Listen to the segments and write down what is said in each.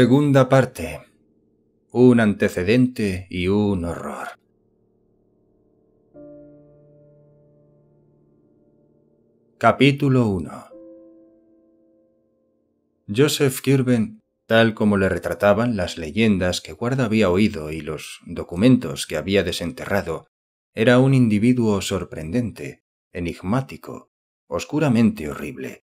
Segunda parte. Un antecedente y un horror. Capítulo 1. Joseph Kirben, tal como le retrataban las leyendas que guarda había oído y los documentos que había desenterrado, era un individuo sorprendente, enigmático, oscuramente horrible.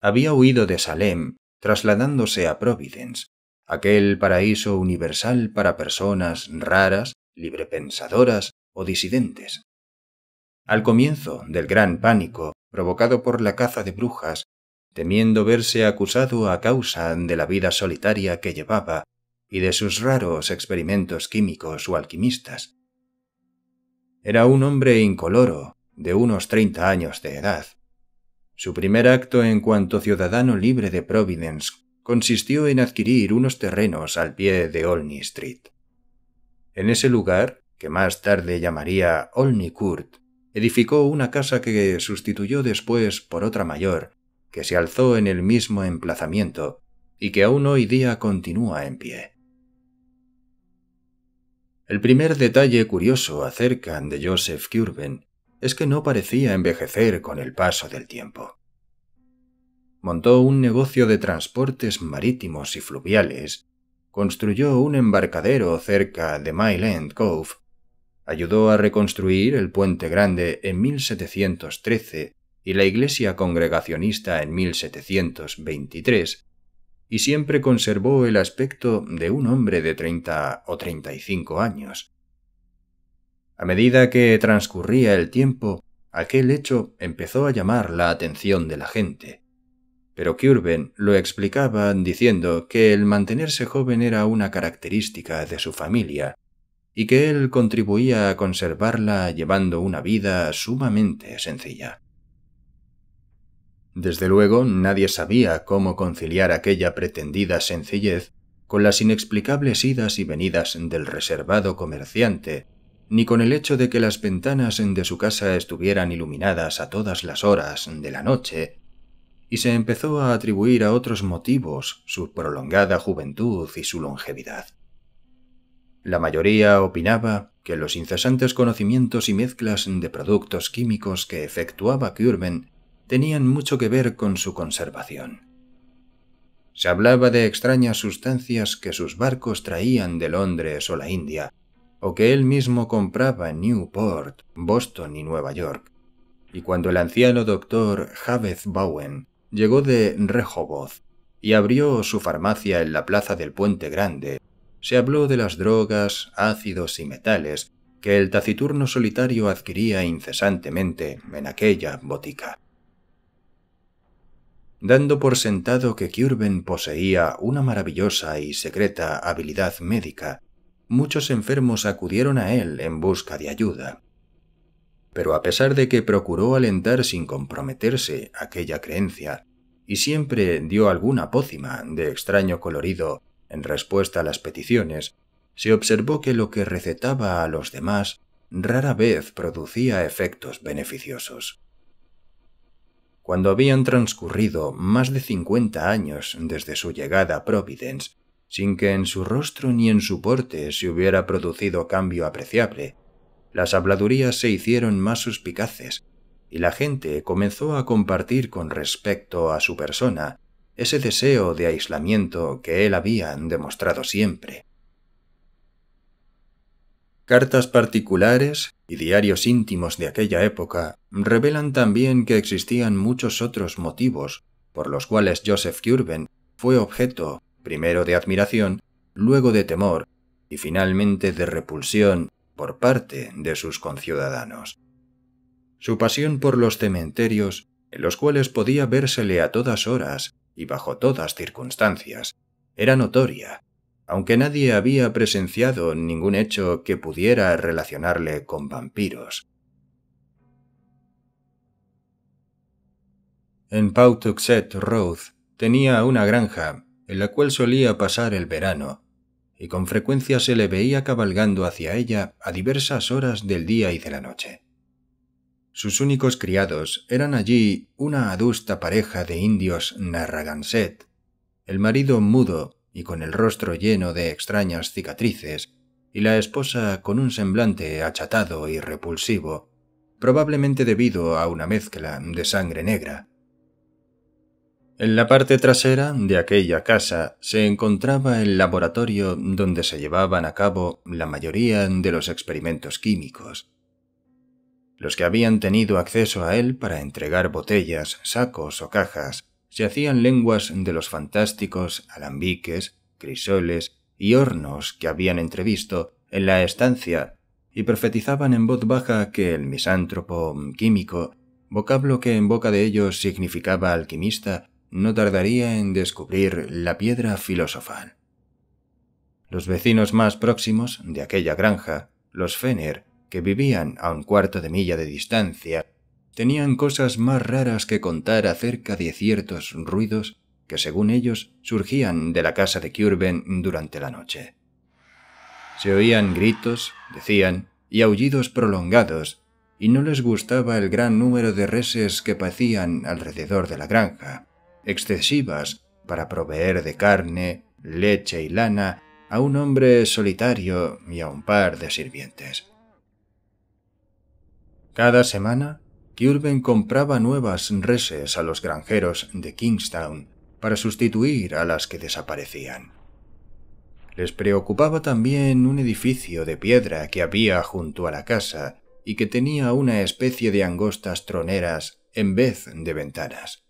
Había huido de Salem trasladándose a Providence, aquel paraíso universal para personas raras, librepensadoras o disidentes. Al comienzo del gran pánico provocado por la caza de brujas, temiendo verse acusado a causa de la vida solitaria que llevaba y de sus raros experimentos químicos o alquimistas. Era un hombre incoloro, de unos treinta años de edad, su primer acto en cuanto ciudadano libre de Providence consistió en adquirir unos terrenos al pie de Olney Street. En ese lugar, que más tarde llamaría Olney Court, edificó una casa que sustituyó después por otra mayor, que se alzó en el mismo emplazamiento y que aún hoy día continúa en pie. El primer detalle curioso acerca de Joseph Curben es que no parecía envejecer con el paso del tiempo. Montó un negocio de transportes marítimos y fluviales, construyó un embarcadero cerca de Myland Cove, ayudó a reconstruir el Puente Grande en 1713 y la iglesia congregacionista en 1723, y siempre conservó el aspecto de un hombre de 30 o 35 años, a medida que transcurría el tiempo, aquel hecho empezó a llamar la atención de la gente. Pero Curven lo explicaba diciendo que el mantenerse joven era una característica de su familia y que él contribuía a conservarla llevando una vida sumamente sencilla. Desde luego, nadie sabía cómo conciliar aquella pretendida sencillez con las inexplicables idas y venidas del reservado comerciante ni con el hecho de que las ventanas de su casa estuvieran iluminadas a todas las horas de la noche, y se empezó a atribuir a otros motivos su prolongada juventud y su longevidad. La mayoría opinaba que los incesantes conocimientos y mezclas de productos químicos que efectuaba Kürben... tenían mucho que ver con su conservación. Se hablaba de extrañas sustancias que sus barcos traían de Londres o la India, o que él mismo compraba en Newport, Boston y Nueva York. Y cuando el anciano doctor Javeth Bowen llegó de Rehoboth y abrió su farmacia en la plaza del Puente Grande, se habló de las drogas, ácidos y metales que el taciturno solitario adquiría incesantemente en aquella botica. Dando por sentado que Curven poseía una maravillosa y secreta habilidad médica, muchos enfermos acudieron a él en busca de ayuda. Pero a pesar de que procuró alentar sin comprometerse aquella creencia, y siempre dio alguna pócima de extraño colorido en respuesta a las peticiones, se observó que lo que recetaba a los demás rara vez producía efectos beneficiosos. Cuando habían transcurrido más de 50 años desde su llegada a Providence, sin que en su rostro ni en su porte se hubiera producido cambio apreciable, las habladurías se hicieron más suspicaces, y la gente comenzó a compartir con respecto a su persona ese deseo de aislamiento que él había demostrado siempre. Cartas particulares y diarios íntimos de aquella época revelan también que existían muchos otros motivos por los cuales Joseph Curven fue objeto primero de admiración, luego de temor y finalmente de repulsión por parte de sus conciudadanos. Su pasión por los cementerios, en los cuales podía vérsele a todas horas y bajo todas circunstancias, era notoria, aunque nadie había presenciado ningún hecho que pudiera relacionarle con vampiros. En pautuxet Road tenía una granja en la cual solía pasar el verano, y con frecuencia se le veía cabalgando hacia ella a diversas horas del día y de la noche. Sus únicos criados eran allí una adusta pareja de indios narraganset, el marido mudo y con el rostro lleno de extrañas cicatrices, y la esposa con un semblante achatado y repulsivo, probablemente debido a una mezcla de sangre negra, en la parte trasera de aquella casa se encontraba el laboratorio donde se llevaban a cabo la mayoría de los experimentos químicos. Los que habían tenido acceso a él para entregar botellas, sacos o cajas se hacían lenguas de los fantásticos alambiques, crisoles y hornos que habían entrevisto en la estancia y profetizaban en voz baja que el misántropo químico, vocablo que en boca de ellos significaba alquimista, no tardaría en descubrir la piedra filosofal. Los vecinos más próximos de aquella granja, los Fener, que vivían a un cuarto de milla de distancia, tenían cosas más raras que contar acerca de ciertos ruidos que según ellos surgían de la casa de Kurben durante la noche. Se oían gritos, decían, y aullidos prolongados, y no les gustaba el gran número de reses que pacían alrededor de la granja excesivas para proveer de carne, leche y lana a un hombre solitario y a un par de sirvientes. Cada semana, Curven compraba nuevas reses a los granjeros de Kingstown para sustituir a las que desaparecían. Les preocupaba también un edificio de piedra que había junto a la casa y que tenía una especie de angostas troneras en vez de ventanas.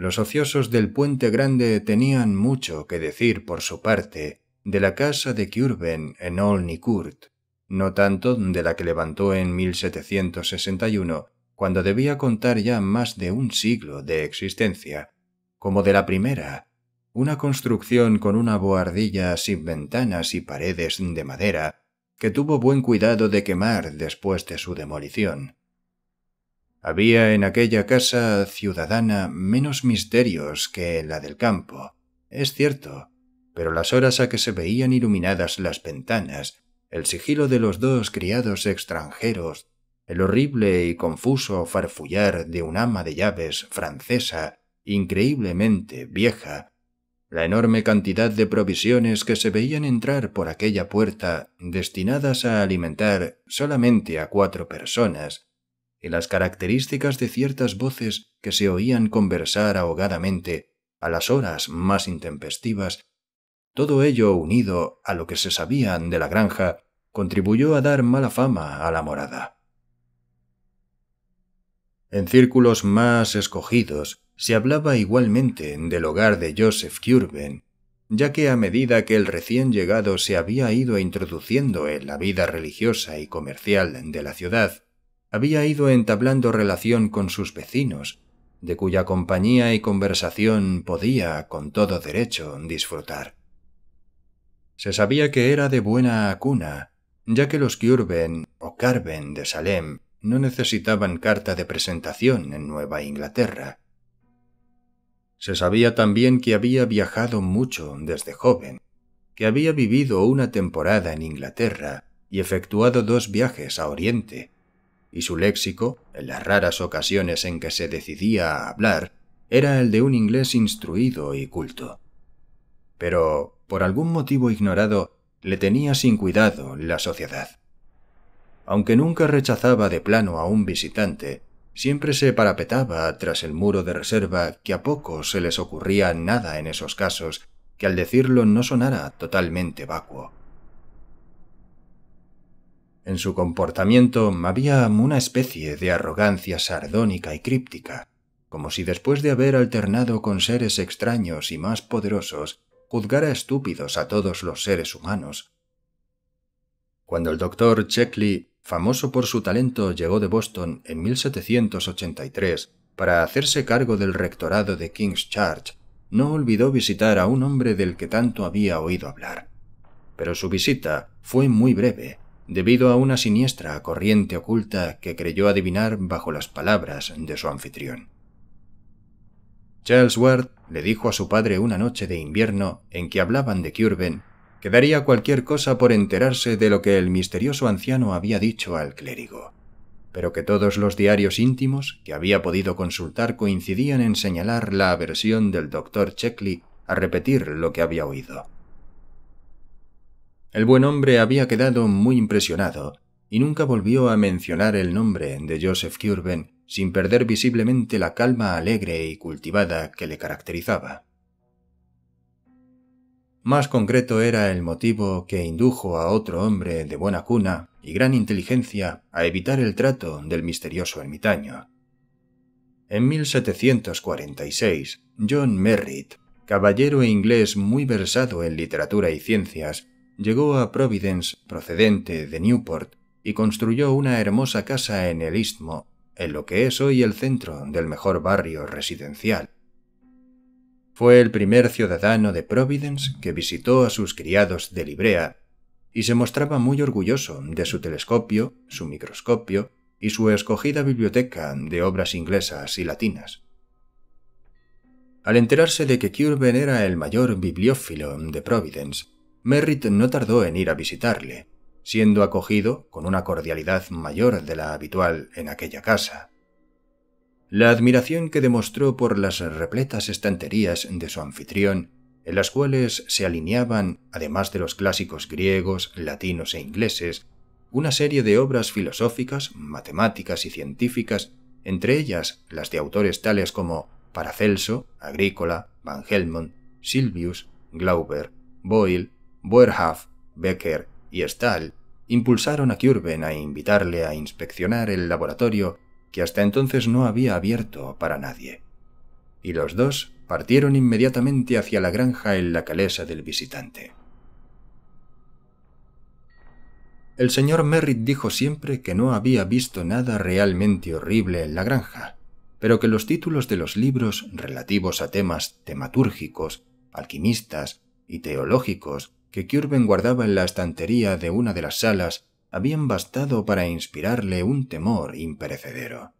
Los ociosos del Puente Grande tenían mucho que decir por su parte de la casa de Curven en Olnicourt, no tanto de la que levantó en 1761, cuando debía contar ya más de un siglo de existencia, como de la primera, una construcción con una boardilla sin ventanas y paredes de madera, que tuvo buen cuidado de quemar después de su demolición. Había en aquella casa ciudadana menos misterios que en la del campo, es cierto, pero las horas a que se veían iluminadas las ventanas, el sigilo de los dos criados extranjeros, el horrible y confuso farfullar de un ama de llaves francesa increíblemente vieja, la enorme cantidad de provisiones que se veían entrar por aquella puerta destinadas a alimentar solamente a cuatro personas, y las características de ciertas voces que se oían conversar ahogadamente a las horas más intempestivas, todo ello unido a lo que se sabían de la granja contribuyó a dar mala fama a la morada. En círculos más escogidos se hablaba igualmente del hogar de Joseph Curben, ya que a medida que el recién llegado se había ido introduciendo en la vida religiosa y comercial de la ciudad, había ido entablando relación con sus vecinos, de cuya compañía y conversación podía, con todo derecho, disfrutar. Se sabía que era de buena cuna, ya que los Kiurben o Carven de Salem no necesitaban carta de presentación en Nueva Inglaterra. Se sabía también que había viajado mucho desde joven, que había vivido una temporada en Inglaterra y efectuado dos viajes a Oriente, y su léxico, en las raras ocasiones en que se decidía a hablar, era el de un inglés instruido y culto. Pero, por algún motivo ignorado, le tenía sin cuidado la sociedad. Aunque nunca rechazaba de plano a un visitante, siempre se parapetaba tras el muro de reserva que a poco se les ocurría nada en esos casos que al decirlo no sonara totalmente vacuo. En su comportamiento había una especie de arrogancia sardónica y críptica, como si después de haber alternado con seres extraños y más poderosos, juzgara estúpidos a todos los seres humanos. Cuando el doctor Checkley, famoso por su talento, llegó de Boston en 1783 para hacerse cargo del rectorado de King's Church, no olvidó visitar a un hombre del que tanto había oído hablar. Pero su visita fue muy breve debido a una siniestra corriente oculta que creyó adivinar bajo las palabras de su anfitrión. Charles Ward le dijo a su padre una noche de invierno en que hablaban de Curven que daría cualquier cosa por enterarse de lo que el misterioso anciano había dicho al clérigo, pero que todos los diarios íntimos que había podido consultar coincidían en señalar la aversión del doctor Checkley a repetir lo que había oído. El buen hombre había quedado muy impresionado y nunca volvió a mencionar el nombre de Joseph Curven sin perder visiblemente la calma alegre y cultivada que le caracterizaba. Más concreto era el motivo que indujo a otro hombre de buena cuna y gran inteligencia a evitar el trato del misterioso ermitaño. En 1746, John Merritt, caballero inglés muy versado en literatura y ciencias, llegó a Providence, procedente de Newport, y construyó una hermosa casa en el istmo, en lo que es hoy el centro del mejor barrio residencial. Fue el primer ciudadano de Providence que visitó a sus criados de Librea y se mostraba muy orgulloso de su telescopio, su microscopio y su escogida biblioteca de obras inglesas y latinas. Al enterarse de que Curven era el mayor bibliófilo de Providence, Merritt no tardó en ir a visitarle, siendo acogido con una cordialidad mayor de la habitual en aquella casa. La admiración que demostró por las repletas estanterías de su anfitrión, en las cuales se alineaban, además de los clásicos griegos, latinos e ingleses, una serie de obras filosóficas, matemáticas y científicas, entre ellas las de autores tales como Paracelso, Agrícola, Van Helmont, Silvius, Glauber, Boyle, Boerhaave, Becker y Stahl impulsaron a Curven a invitarle a inspeccionar el laboratorio que hasta entonces no había abierto para nadie. Y los dos partieron inmediatamente hacia la granja en la calesa del visitante. El señor Merritt dijo siempre que no había visto nada realmente horrible en la granja, pero que los títulos de los libros relativos a temas tematúrgicos, alquimistas y teológicos que Kirben guardaba en la estantería de una de las salas habían bastado para inspirarle un temor imperecedero.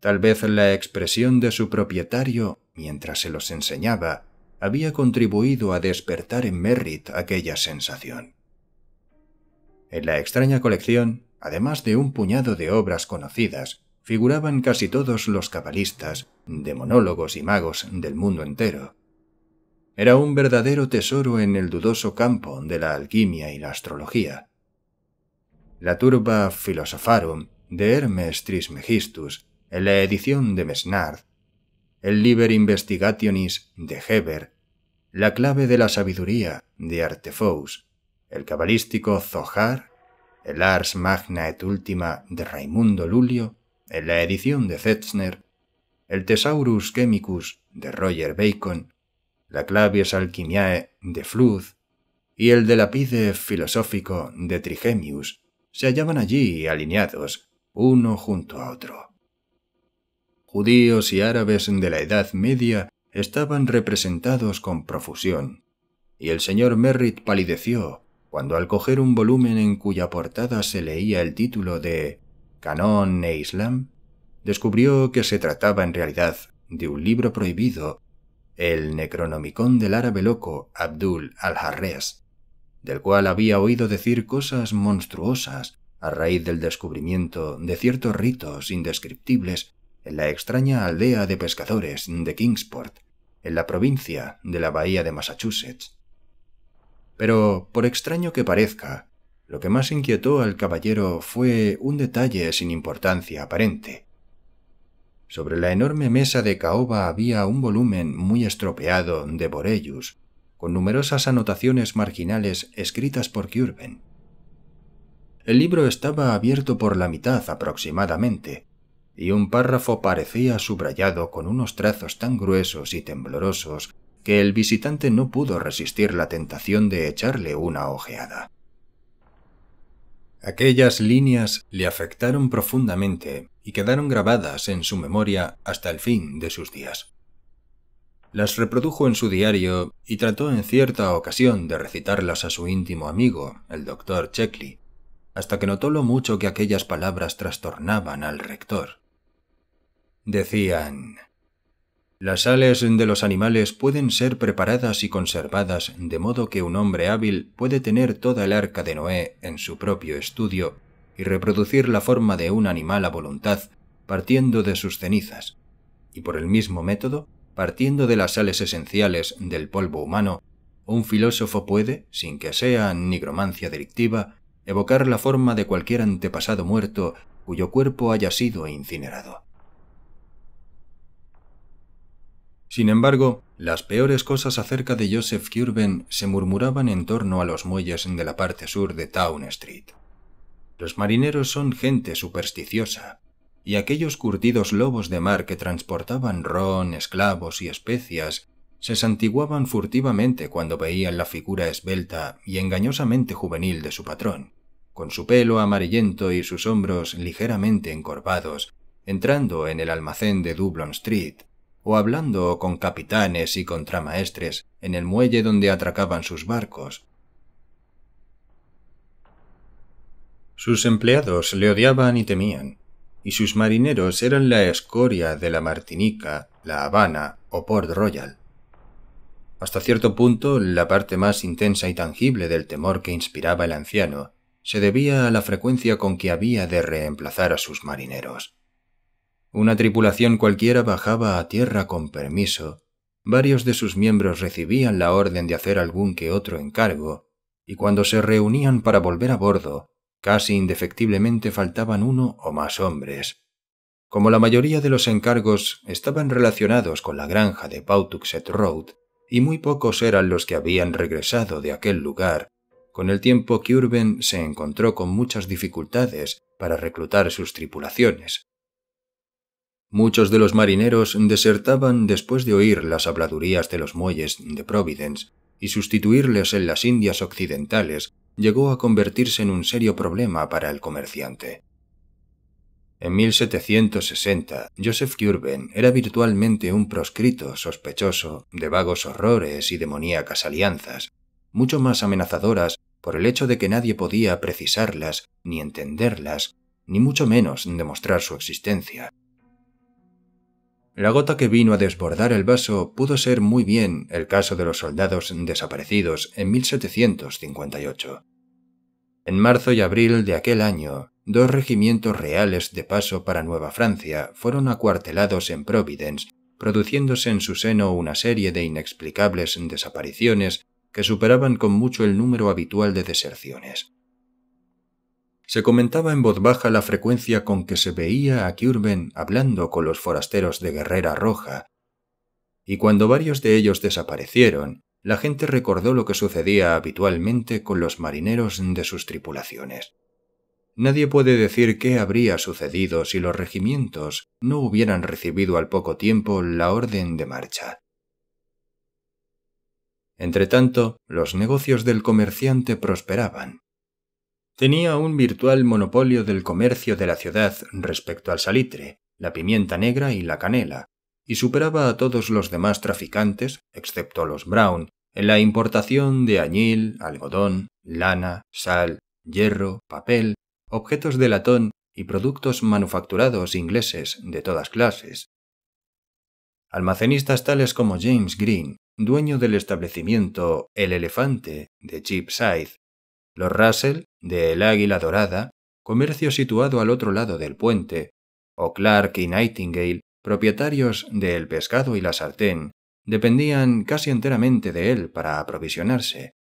Tal vez la expresión de su propietario, mientras se los enseñaba, había contribuido a despertar en Merritt aquella sensación. En la extraña colección, además de un puñado de obras conocidas, figuraban casi todos los cabalistas, demonólogos y magos del mundo entero, era un verdadero tesoro en el dudoso campo de la alquimia y la astrología. La turba Philosopharum de Hermes Trismegistus en la edición de Mesnard, el Liber Investigationis de Heber, la clave de la sabiduría de Artefous, el cabalístico Zohar, el Ars Magna et Ultima de Raimundo Lulio, en la edición de Zetzner, el Thesaurus Chemicus de Roger Bacon, la Clavius Alchimiae de Fluz y el de Lapide Filosófico de Trigemius se hallaban allí alineados, uno junto a otro. Judíos y árabes de la Edad Media estaban representados con profusión, y el señor Merritt palideció cuando al coger un volumen en cuya portada se leía el título de Canón e Islam, descubrió que se trataba en realidad de un libro prohibido el necronomicón del árabe loco Abdul al-Harres, del cual había oído decir cosas monstruosas a raíz del descubrimiento de ciertos ritos indescriptibles en la extraña aldea de pescadores de Kingsport, en la provincia de la bahía de Massachusetts. Pero, por extraño que parezca, lo que más inquietó al caballero fue un detalle sin importancia aparente, sobre la enorme mesa de caoba había un volumen muy estropeado de Borellus, con numerosas anotaciones marginales escritas por Curven. El libro estaba abierto por la mitad aproximadamente, y un párrafo parecía subrayado con unos trazos tan gruesos y temblorosos que el visitante no pudo resistir la tentación de echarle una ojeada. Aquellas líneas le afectaron profundamente y quedaron grabadas en su memoria hasta el fin de sus días. Las reprodujo en su diario y trató en cierta ocasión de recitarlas a su íntimo amigo, el doctor Checkley, hasta que notó lo mucho que aquellas palabras trastornaban al rector. Decían las sales de los animales pueden ser preparadas y conservadas de modo que un hombre hábil puede tener toda el arca de Noé en su propio estudio y reproducir la forma de un animal a voluntad, partiendo de sus cenizas, y por el mismo método, partiendo de las sales esenciales del polvo humano, un filósofo puede, sin que sea nigromancia delictiva, evocar la forma de cualquier antepasado muerto cuyo cuerpo haya sido incinerado. Sin embargo, las peores cosas acerca de Joseph Curben se murmuraban en torno a los muelles de la parte sur de Town Street. Los marineros son gente supersticiosa, y aquellos curtidos lobos de mar que transportaban ron, esclavos y especias se santiguaban furtivamente cuando veían la figura esbelta y engañosamente juvenil de su patrón, con su pelo amarillento y sus hombros ligeramente encorvados, entrando en el almacén de Dublon Street, o hablando con capitanes y contramaestres en el muelle donde atracaban sus barcos. Sus empleados le odiaban y temían, y sus marineros eran la escoria de la Martinica, la Habana o Port Royal. Hasta cierto punto, la parte más intensa y tangible del temor que inspiraba el anciano se debía a la frecuencia con que había de reemplazar a sus marineros. Una tripulación cualquiera bajaba a tierra con permiso, varios de sus miembros recibían la orden de hacer algún que otro encargo, y cuando se reunían para volver a bordo, casi indefectiblemente faltaban uno o más hombres. Como la mayoría de los encargos estaban relacionados con la granja de Pautuxet Road, y muy pocos eran los que habían regresado de aquel lugar, con el tiempo urben se encontró con muchas dificultades para reclutar sus tripulaciones, Muchos de los marineros desertaban después de oír las habladurías de los muelles de Providence, y sustituirles en las Indias Occidentales llegó a convertirse en un serio problema para el comerciante. En 1760, Joseph Curben era virtualmente un proscrito sospechoso de vagos horrores y demoníacas alianzas, mucho más amenazadoras por el hecho de que nadie podía precisarlas, ni entenderlas, ni mucho menos demostrar su existencia. La gota que vino a desbordar el vaso pudo ser muy bien el caso de los soldados desaparecidos en 1758. En marzo y abril de aquel año, dos regimientos reales de paso para Nueva Francia fueron acuartelados en Providence, produciéndose en su seno una serie de inexplicables desapariciones que superaban con mucho el número habitual de deserciones se comentaba en voz baja la frecuencia con que se veía a Curven hablando con los forasteros de Guerrera Roja, y cuando varios de ellos desaparecieron, la gente recordó lo que sucedía habitualmente con los marineros de sus tripulaciones. Nadie puede decir qué habría sucedido si los regimientos no hubieran recibido al poco tiempo la orden de marcha. Entretanto, los negocios del comerciante prosperaban. Tenía un virtual monopolio del comercio de la ciudad respecto al salitre, la pimienta negra y la canela, y superaba a todos los demás traficantes, excepto los Brown, en la importación de añil, algodón, lana, sal, hierro, papel, objetos de latón y productos manufacturados ingleses de todas clases. Almacenistas tales como James Green, dueño del establecimiento El Elefante de Cheapside, los Russell, de El Águila Dorada, comercio situado al otro lado del puente, o Clark y Nightingale, propietarios de El Pescado y la Sartén, dependían casi enteramente de él para aprovisionarse,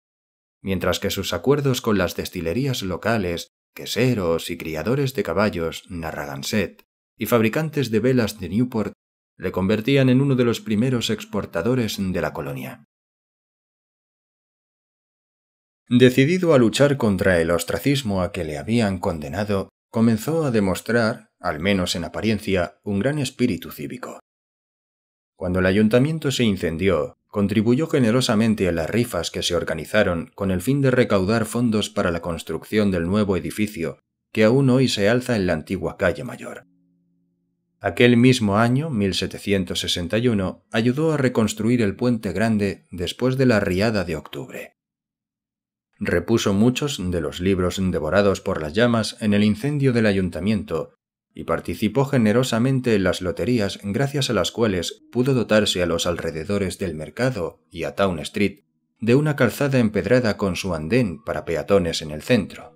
mientras que sus acuerdos con las destilerías locales, queseros y criadores de caballos Narragansett y fabricantes de velas de Newport le convertían en uno de los primeros exportadores de la colonia. Decidido a luchar contra el ostracismo a que le habían condenado, comenzó a demostrar, al menos en apariencia, un gran espíritu cívico. Cuando el ayuntamiento se incendió, contribuyó generosamente a las rifas que se organizaron con el fin de recaudar fondos para la construcción del nuevo edificio que aún hoy se alza en la antigua calle mayor. Aquel mismo año, 1761, ayudó a reconstruir el puente grande después de la riada de octubre repuso muchos de los libros devorados por las llamas en el incendio del ayuntamiento y participó generosamente en las loterías gracias a las cuales pudo dotarse a los alrededores del mercado y a Town Street de una calzada empedrada con su andén para peatones en el centro.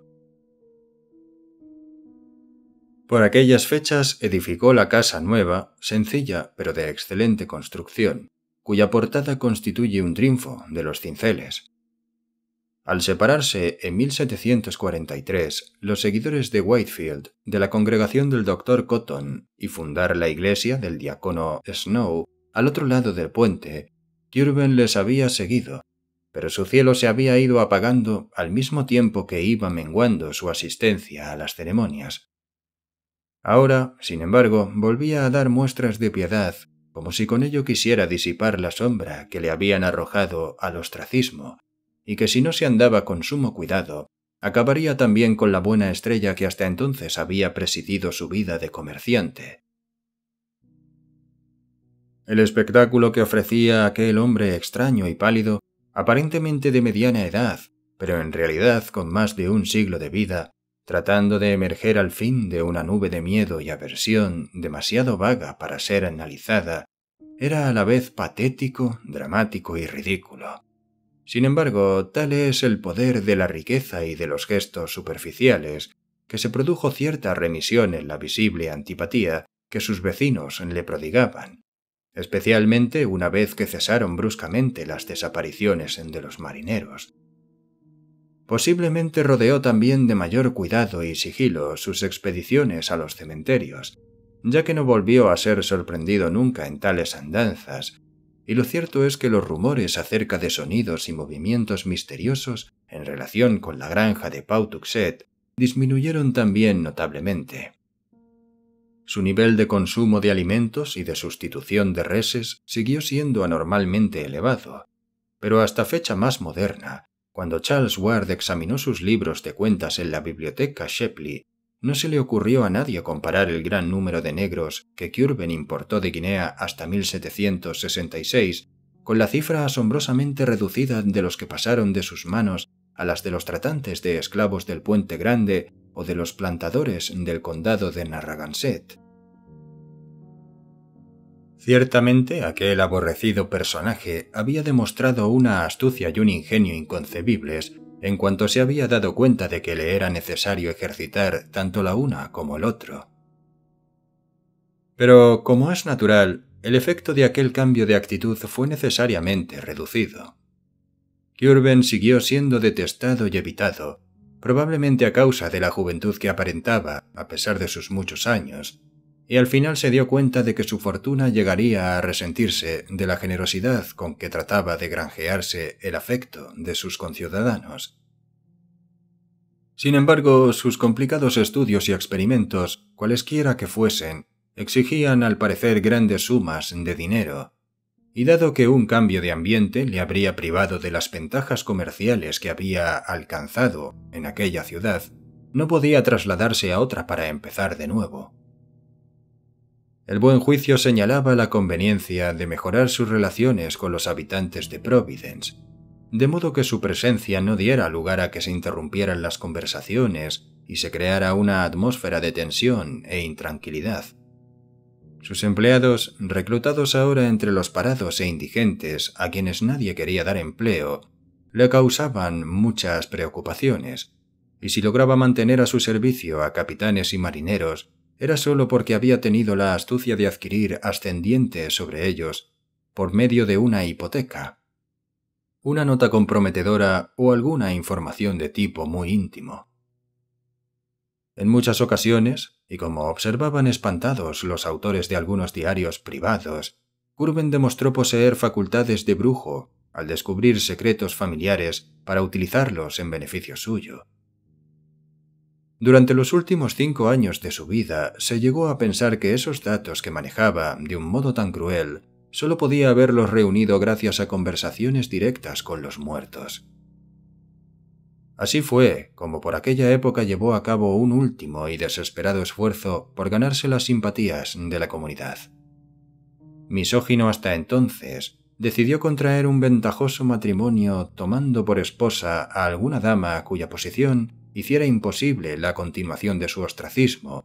Por aquellas fechas edificó la casa nueva, sencilla pero de excelente construcción, cuya portada constituye un triunfo de los cinceles, al separarse en 1743 los seguidores de Whitefield de la congregación del Dr. Cotton y fundar la iglesia del diácono Snow al otro lado del puente, Turbin les había seguido, pero su cielo se había ido apagando al mismo tiempo que iba menguando su asistencia a las ceremonias. Ahora, sin embargo, volvía a dar muestras de piedad, como si con ello quisiera disipar la sombra que le habían arrojado al ostracismo y que si no se andaba con sumo cuidado, acabaría también con la buena estrella que hasta entonces había presidido su vida de comerciante. El espectáculo que ofrecía aquel hombre extraño y pálido, aparentemente de mediana edad, pero en realidad con más de un siglo de vida, tratando de emerger al fin de una nube de miedo y aversión demasiado vaga para ser analizada, era a la vez patético, dramático y ridículo. Sin embargo, tal es el poder de la riqueza y de los gestos superficiales, que se produjo cierta remisión en la visible antipatía que sus vecinos le prodigaban, especialmente una vez que cesaron bruscamente las desapariciones de los marineros. Posiblemente rodeó también de mayor cuidado y sigilo sus expediciones a los cementerios, ya que no volvió a ser sorprendido nunca en tales andanzas, y lo cierto es que los rumores acerca de sonidos y movimientos misteriosos en relación con la granja de Pautuxet disminuyeron también notablemente. Su nivel de consumo de alimentos y de sustitución de reses siguió siendo anormalmente elevado, pero hasta fecha más moderna, cuando Charles Ward examinó sus libros de cuentas en la biblioteca Shepley, no se le ocurrió a nadie comparar el gran número de negros que Curven importó de Guinea hasta 1766 con la cifra asombrosamente reducida de los que pasaron de sus manos a las de los tratantes de esclavos del Puente Grande o de los plantadores del condado de Narragansett. Ciertamente aquel aborrecido personaje había demostrado una astucia y un ingenio inconcebibles en cuanto se había dado cuenta de que le era necesario ejercitar tanto la una como el otro. Pero, como es natural, el efecto de aquel cambio de actitud fue necesariamente reducido. Kurben siguió siendo detestado y evitado, probablemente a causa de la juventud que aparentaba, a pesar de sus muchos años, y al final se dio cuenta de que su fortuna llegaría a resentirse de la generosidad con que trataba de granjearse el afecto de sus conciudadanos. Sin embargo, sus complicados estudios y experimentos, cualesquiera que fuesen, exigían al parecer grandes sumas de dinero, y dado que un cambio de ambiente le habría privado de las ventajas comerciales que había alcanzado en aquella ciudad, no podía trasladarse a otra para empezar de nuevo. El buen juicio señalaba la conveniencia de mejorar sus relaciones con los habitantes de Providence, de modo que su presencia no diera lugar a que se interrumpieran las conversaciones y se creara una atmósfera de tensión e intranquilidad. Sus empleados, reclutados ahora entre los parados e indigentes a quienes nadie quería dar empleo, le causaban muchas preocupaciones, y si lograba mantener a su servicio a capitanes y marineros, era solo porque había tenido la astucia de adquirir ascendiente sobre ellos por medio de una hipoteca, una nota comprometedora o alguna información de tipo muy íntimo. En muchas ocasiones, y como observaban espantados los autores de algunos diarios privados, Curven demostró poseer facultades de brujo al descubrir secretos familiares para utilizarlos en beneficio suyo. Durante los últimos cinco años de su vida, se llegó a pensar que esos datos que manejaba de un modo tan cruel solo podía haberlos reunido gracias a conversaciones directas con los muertos. Así fue como por aquella época llevó a cabo un último y desesperado esfuerzo por ganarse las simpatías de la comunidad. Misógino hasta entonces, decidió contraer un ventajoso matrimonio tomando por esposa a alguna dama cuya posición hiciera imposible la continuación de su ostracismo,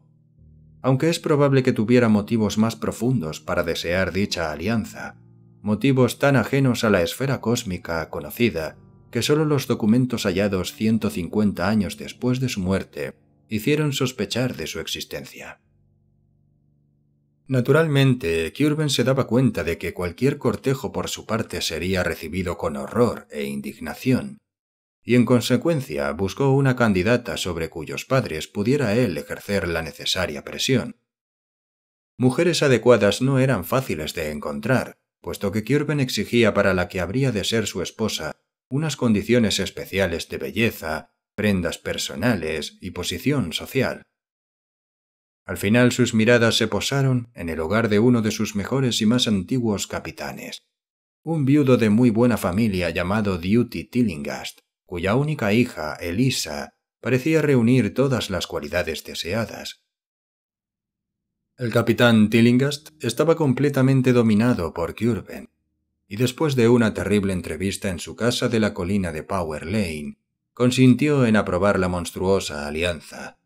aunque es probable que tuviera motivos más profundos para desear dicha alianza, motivos tan ajenos a la esfera cósmica conocida que solo los documentos hallados 150 años después de su muerte hicieron sospechar de su existencia. Naturalmente, Curven se daba cuenta de que cualquier cortejo por su parte sería recibido con horror e indignación, y en consecuencia buscó una candidata sobre cuyos padres pudiera él ejercer la necesaria presión. Mujeres adecuadas no eran fáciles de encontrar, puesto que Kirben exigía para la que habría de ser su esposa unas condiciones especiales de belleza, prendas personales y posición social. Al final sus miradas se posaron en el hogar de uno de sus mejores y más antiguos capitanes, un viudo de muy buena familia llamado Duty Tillingast cuya única hija, Elisa, parecía reunir todas las cualidades deseadas. El capitán Tillingast estaba completamente dominado por Curven, y después de una terrible entrevista en su casa de la colina de Power Lane, consintió en aprobar la monstruosa alianza.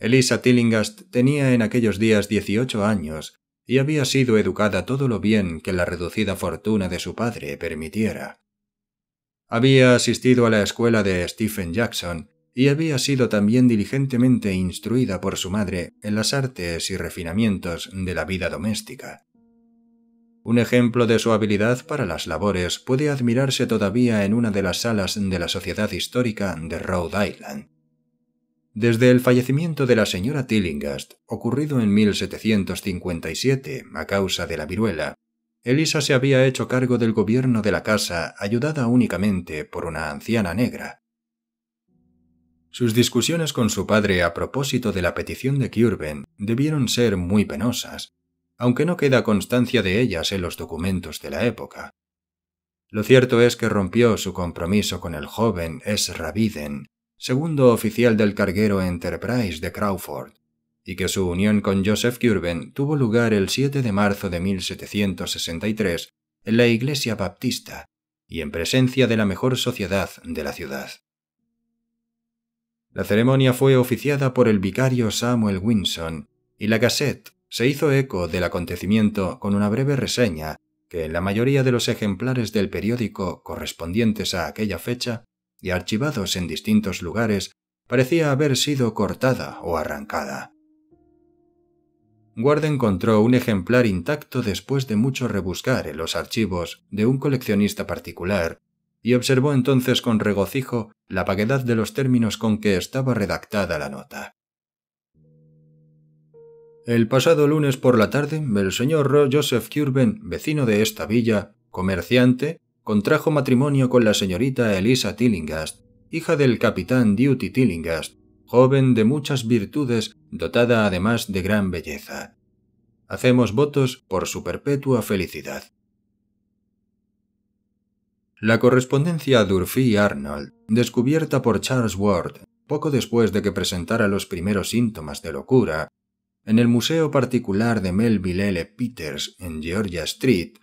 Elisa Tillingast tenía en aquellos días 18 años y había sido educada todo lo bien que la reducida fortuna de su padre permitiera. Había asistido a la escuela de Stephen Jackson y había sido también diligentemente instruida por su madre en las artes y refinamientos de la vida doméstica. Un ejemplo de su habilidad para las labores puede admirarse todavía en una de las salas de la Sociedad Histórica de Rhode Island. Desde el fallecimiento de la señora Tillinghast, ocurrido en 1757 a causa de la viruela, Elisa se había hecho cargo del gobierno de la casa, ayudada únicamente por una anciana negra. Sus discusiones con su padre a propósito de la petición de Curven debieron ser muy penosas, aunque no queda constancia de ellas en los documentos de la época. Lo cierto es que rompió su compromiso con el joven S. Biden, segundo oficial del carguero Enterprise de Crawford, y que su unión con Joseph Curben tuvo lugar el 7 de marzo de 1763 en la iglesia baptista y en presencia de la mejor sociedad de la ciudad. La ceremonia fue oficiada por el vicario Samuel Winson y la Gazette se hizo eco del acontecimiento con una breve reseña que en la mayoría de los ejemplares del periódico correspondientes a aquella fecha y archivados en distintos lugares parecía haber sido cortada o arrancada. Ward encontró un ejemplar intacto después de mucho rebuscar en los archivos de un coleccionista particular, y observó entonces con regocijo la vaguedad de los términos con que estaba redactada la nota. El pasado lunes por la tarde, el señor Ro Joseph Curben, vecino de esta villa, comerciante, contrajo matrimonio con la señorita Elisa Tillingast, hija del capitán Duty Tillingast joven de muchas virtudes, dotada además de gran belleza. Hacemos votos por su perpetua felicidad. La correspondencia Durfee-Arnold, descubierta por Charles Ward poco después de que presentara los primeros síntomas de locura, en el Museo Particular de Melville L. Peters en Georgia Street,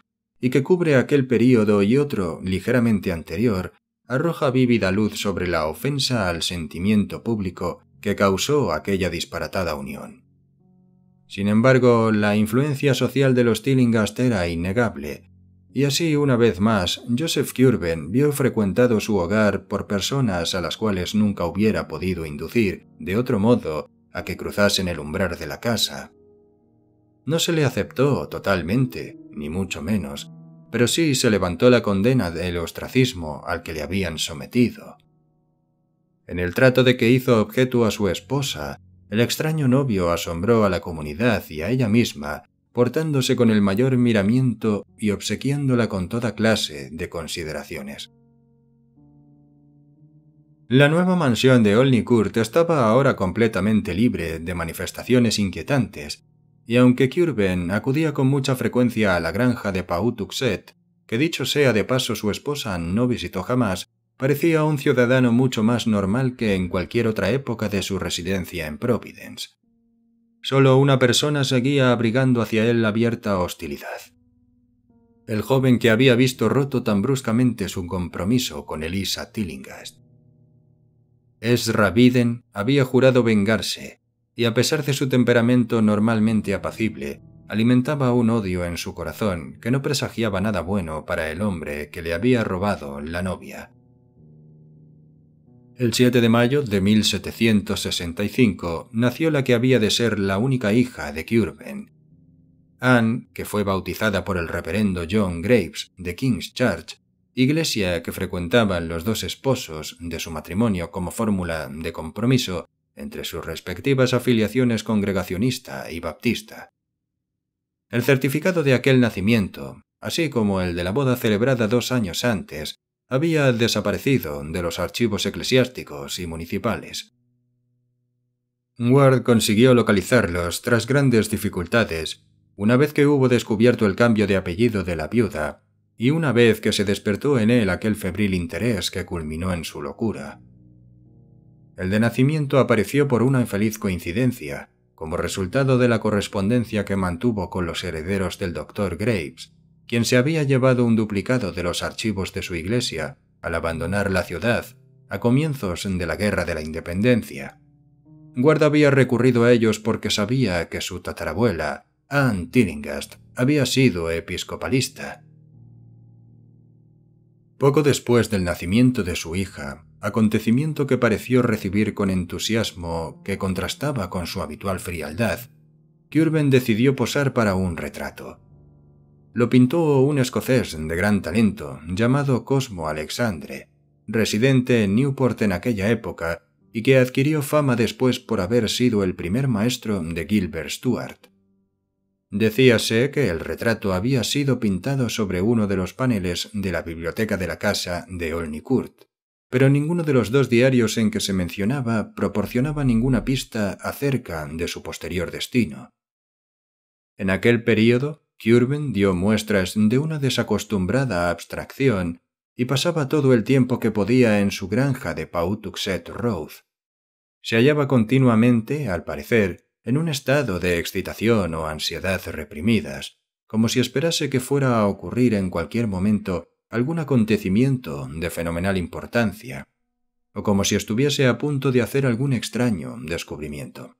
y que cubre aquel período y otro ligeramente anterior, arroja vívida luz sobre la ofensa al sentimiento público que causó aquella disparatada unión. Sin embargo, la influencia social de los Tillinghast era innegable, y así una vez más Joseph Curben vio frecuentado su hogar por personas a las cuales nunca hubiera podido inducir, de otro modo, a que cruzasen el umbral de la casa. No se le aceptó totalmente, ni mucho menos, pero sí se levantó la condena del ostracismo al que le habían sometido. En el trato de que hizo objeto a su esposa, el extraño novio asombró a la comunidad y a ella misma, portándose con el mayor miramiento y obsequiándola con toda clase de consideraciones. La nueva mansión de Olnicourt estaba ahora completamente libre de manifestaciones inquietantes, y aunque Kirben acudía con mucha frecuencia a la granja de Pautuxet, que dicho sea de paso su esposa no visitó jamás, parecía un ciudadano mucho más normal que en cualquier otra época de su residencia en Providence. Solo una persona seguía abrigando hacia él abierta hostilidad. El joven que había visto roto tan bruscamente su compromiso con Elisa Tillinghast. Ezra Biden había jurado vengarse, y a pesar de su temperamento normalmente apacible, alimentaba un odio en su corazón que no presagiaba nada bueno para el hombre que le había robado la novia. El 7 de mayo de 1765 nació la que había de ser la única hija de Curven. Anne, que fue bautizada por el reverendo John Graves de King's Church, iglesia que frecuentaban los dos esposos de su matrimonio como fórmula de compromiso, entre sus respectivas afiliaciones congregacionista y baptista. El certificado de aquel nacimiento, así como el de la boda celebrada dos años antes, había desaparecido de los archivos eclesiásticos y municipales. Ward consiguió localizarlos tras grandes dificultades, una vez que hubo descubierto el cambio de apellido de la viuda, y una vez que se despertó en él aquel febril interés que culminó en su locura. El de nacimiento apareció por una infeliz coincidencia, como resultado de la correspondencia que mantuvo con los herederos del doctor Graves, quien se había llevado un duplicado de los archivos de su iglesia al abandonar la ciudad a comienzos de la Guerra de la Independencia. Guarda había recurrido a ellos porque sabía que su tatarabuela, Anne Tillingast, había sido episcopalista. Poco después del nacimiento de su hija, acontecimiento que pareció recibir con entusiasmo que contrastaba con su habitual frialdad, Kirben decidió posar para un retrato. Lo pintó un escocés de gran talento llamado Cosmo Alexandre, residente en Newport en aquella época y que adquirió fama después por haber sido el primer maestro de Gilbert Stuart. Decíase que el retrato había sido pintado sobre uno de los paneles de la biblioteca de la casa de Olnicourt pero ninguno de los dos diarios en que se mencionaba proporcionaba ninguna pista acerca de su posterior destino. En aquel período, Curwen dio muestras de una desacostumbrada abstracción y pasaba todo el tiempo que podía en su granja de Pautuxet Road. Se hallaba continuamente, al parecer, en un estado de excitación o ansiedad reprimidas, como si esperase que fuera a ocurrir en cualquier momento algún acontecimiento de fenomenal importancia, o como si estuviese a punto de hacer algún extraño descubrimiento.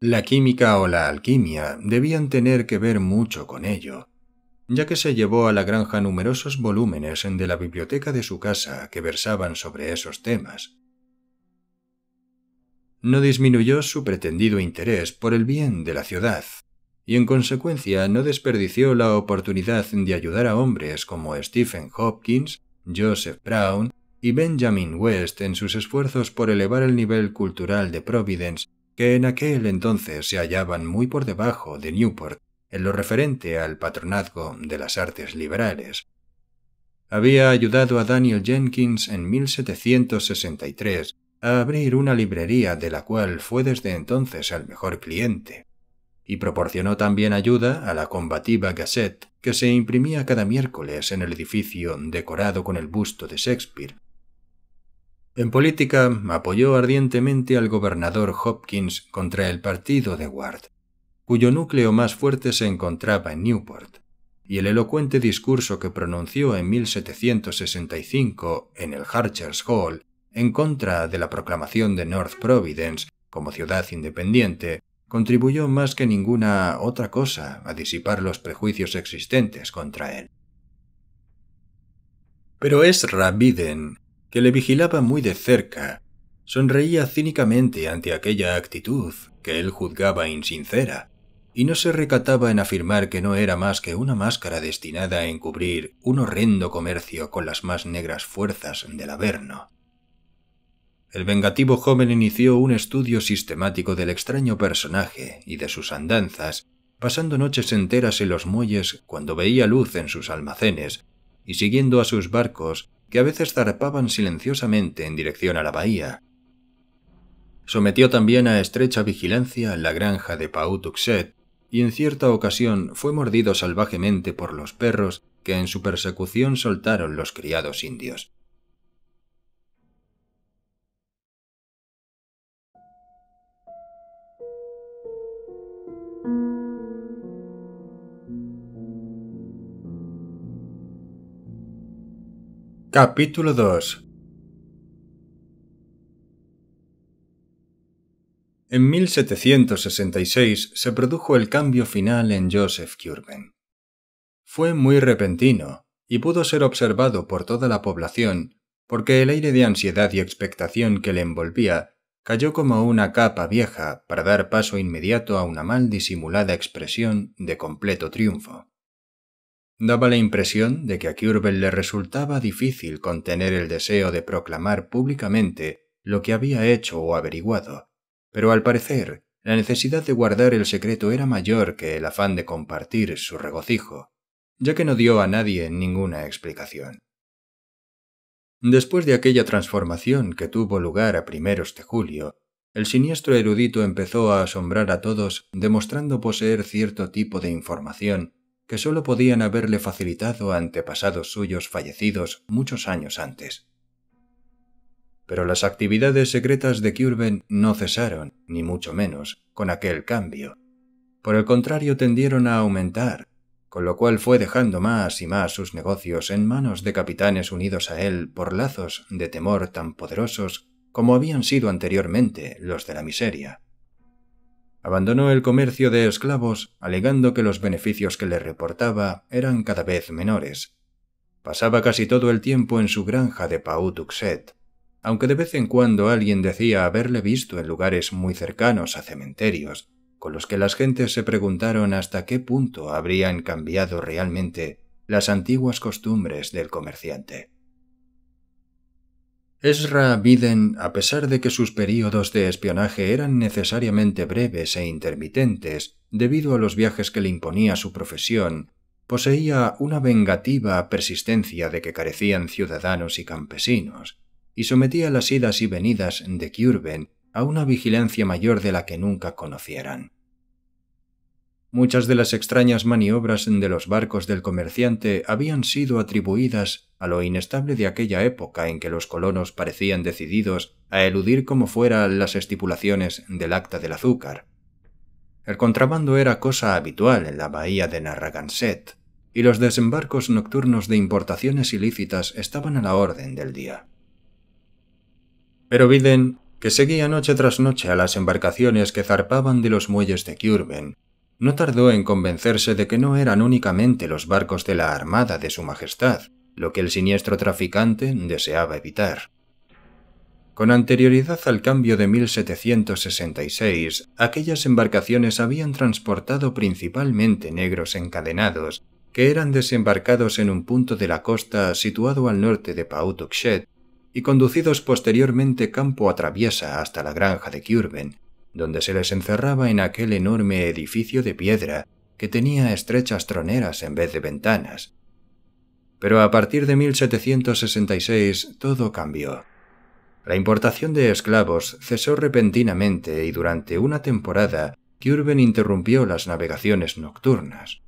La química o la alquimia debían tener que ver mucho con ello, ya que se llevó a la granja numerosos volúmenes de la biblioteca de su casa que versaban sobre esos temas. No disminuyó su pretendido interés por el bien de la ciudad, y en consecuencia no desperdició la oportunidad de ayudar a hombres como Stephen Hopkins, Joseph Brown y Benjamin West en sus esfuerzos por elevar el nivel cultural de Providence, que en aquel entonces se hallaban muy por debajo de Newport en lo referente al patronazgo de las artes liberales. Había ayudado a Daniel Jenkins en 1763 a abrir una librería de la cual fue desde entonces el mejor cliente y proporcionó también ayuda a la combativa Gazette que se imprimía cada miércoles en el edificio decorado con el busto de Shakespeare. En política, apoyó ardientemente al gobernador Hopkins contra el partido de Ward, cuyo núcleo más fuerte se encontraba en Newport, y el elocuente discurso que pronunció en 1765 en el Harchers Hall en contra de la proclamación de North Providence como ciudad independiente contribuyó más que ninguna otra cosa a disipar los prejuicios existentes contra él. Pero Esra Biden, que le vigilaba muy de cerca, sonreía cínicamente ante aquella actitud que él juzgaba insincera, y no se recataba en afirmar que no era más que una máscara destinada a encubrir un horrendo comercio con las más negras fuerzas del Averno el vengativo joven inició un estudio sistemático del extraño personaje y de sus andanzas, pasando noches enteras en los muelles cuando veía luz en sus almacenes, y siguiendo a sus barcos que a veces zarpaban silenciosamente en dirección a la bahía. Sometió también a estrecha vigilancia la granja de Pau Tuxet, y en cierta ocasión fue mordido salvajemente por los perros que en su persecución soltaron los criados indios. Capítulo 2 En 1766 se produjo el cambio final en Joseph Curben. Fue muy repentino y pudo ser observado por toda la población porque el aire de ansiedad y expectación que le envolvía cayó como una capa vieja para dar paso inmediato a una mal disimulada expresión de completo triunfo. Daba la impresión de que a Curbel le resultaba difícil contener el deseo de proclamar públicamente lo que había hecho o averiguado, pero al parecer la necesidad de guardar el secreto era mayor que el afán de compartir su regocijo, ya que no dio a nadie ninguna explicación. Después de aquella transformación que tuvo lugar a primeros de julio, el siniestro erudito empezó a asombrar a todos, demostrando poseer cierto tipo de información que sólo podían haberle facilitado antepasados suyos fallecidos muchos años antes. Pero las actividades secretas de Curven no cesaron, ni mucho menos, con aquel cambio. Por el contrario, tendieron a aumentar, con lo cual fue dejando más y más sus negocios en manos de capitanes unidos a él por lazos de temor tan poderosos como habían sido anteriormente los de la miseria. Abandonó el comercio de esclavos alegando que los beneficios que le reportaba eran cada vez menores. Pasaba casi todo el tiempo en su granja de Pautuxet, aunque de vez en cuando alguien decía haberle visto en lugares muy cercanos a cementerios, con los que las gentes se preguntaron hasta qué punto habrían cambiado realmente las antiguas costumbres del comerciante. Ezra Biden, a pesar de que sus períodos de espionaje eran necesariamente breves e intermitentes debido a los viajes que le imponía su profesión, poseía una vengativa persistencia de que carecían ciudadanos y campesinos, y sometía las idas y venidas de Curven a una vigilancia mayor de la que nunca conocieran. Muchas de las extrañas maniobras de los barcos del comerciante habían sido atribuidas a lo inestable de aquella época en que los colonos parecían decididos a eludir como fuera las estipulaciones del acta del azúcar. El contrabando era cosa habitual en la bahía de Narragansett, y los desembarcos nocturnos de importaciones ilícitas estaban a la orden del día. Pero Viden, que seguía noche tras noche a las embarcaciones que zarpaban de los muelles de Curven, no tardó en convencerse de que no eran únicamente los barcos de la Armada de Su Majestad, lo que el siniestro traficante deseaba evitar. Con anterioridad al cambio de 1766, aquellas embarcaciones habían transportado principalmente negros encadenados, que eran desembarcados en un punto de la costa situado al norte de Pautuxet y conducidos posteriormente campo a traviesa hasta la granja de Kiurben donde se les encerraba en aquel enorme edificio de piedra que tenía estrechas troneras en vez de ventanas. Pero a partir de 1766 todo cambió. La importación de esclavos cesó repentinamente y durante una temporada Urban interrumpió las navegaciones nocturnas.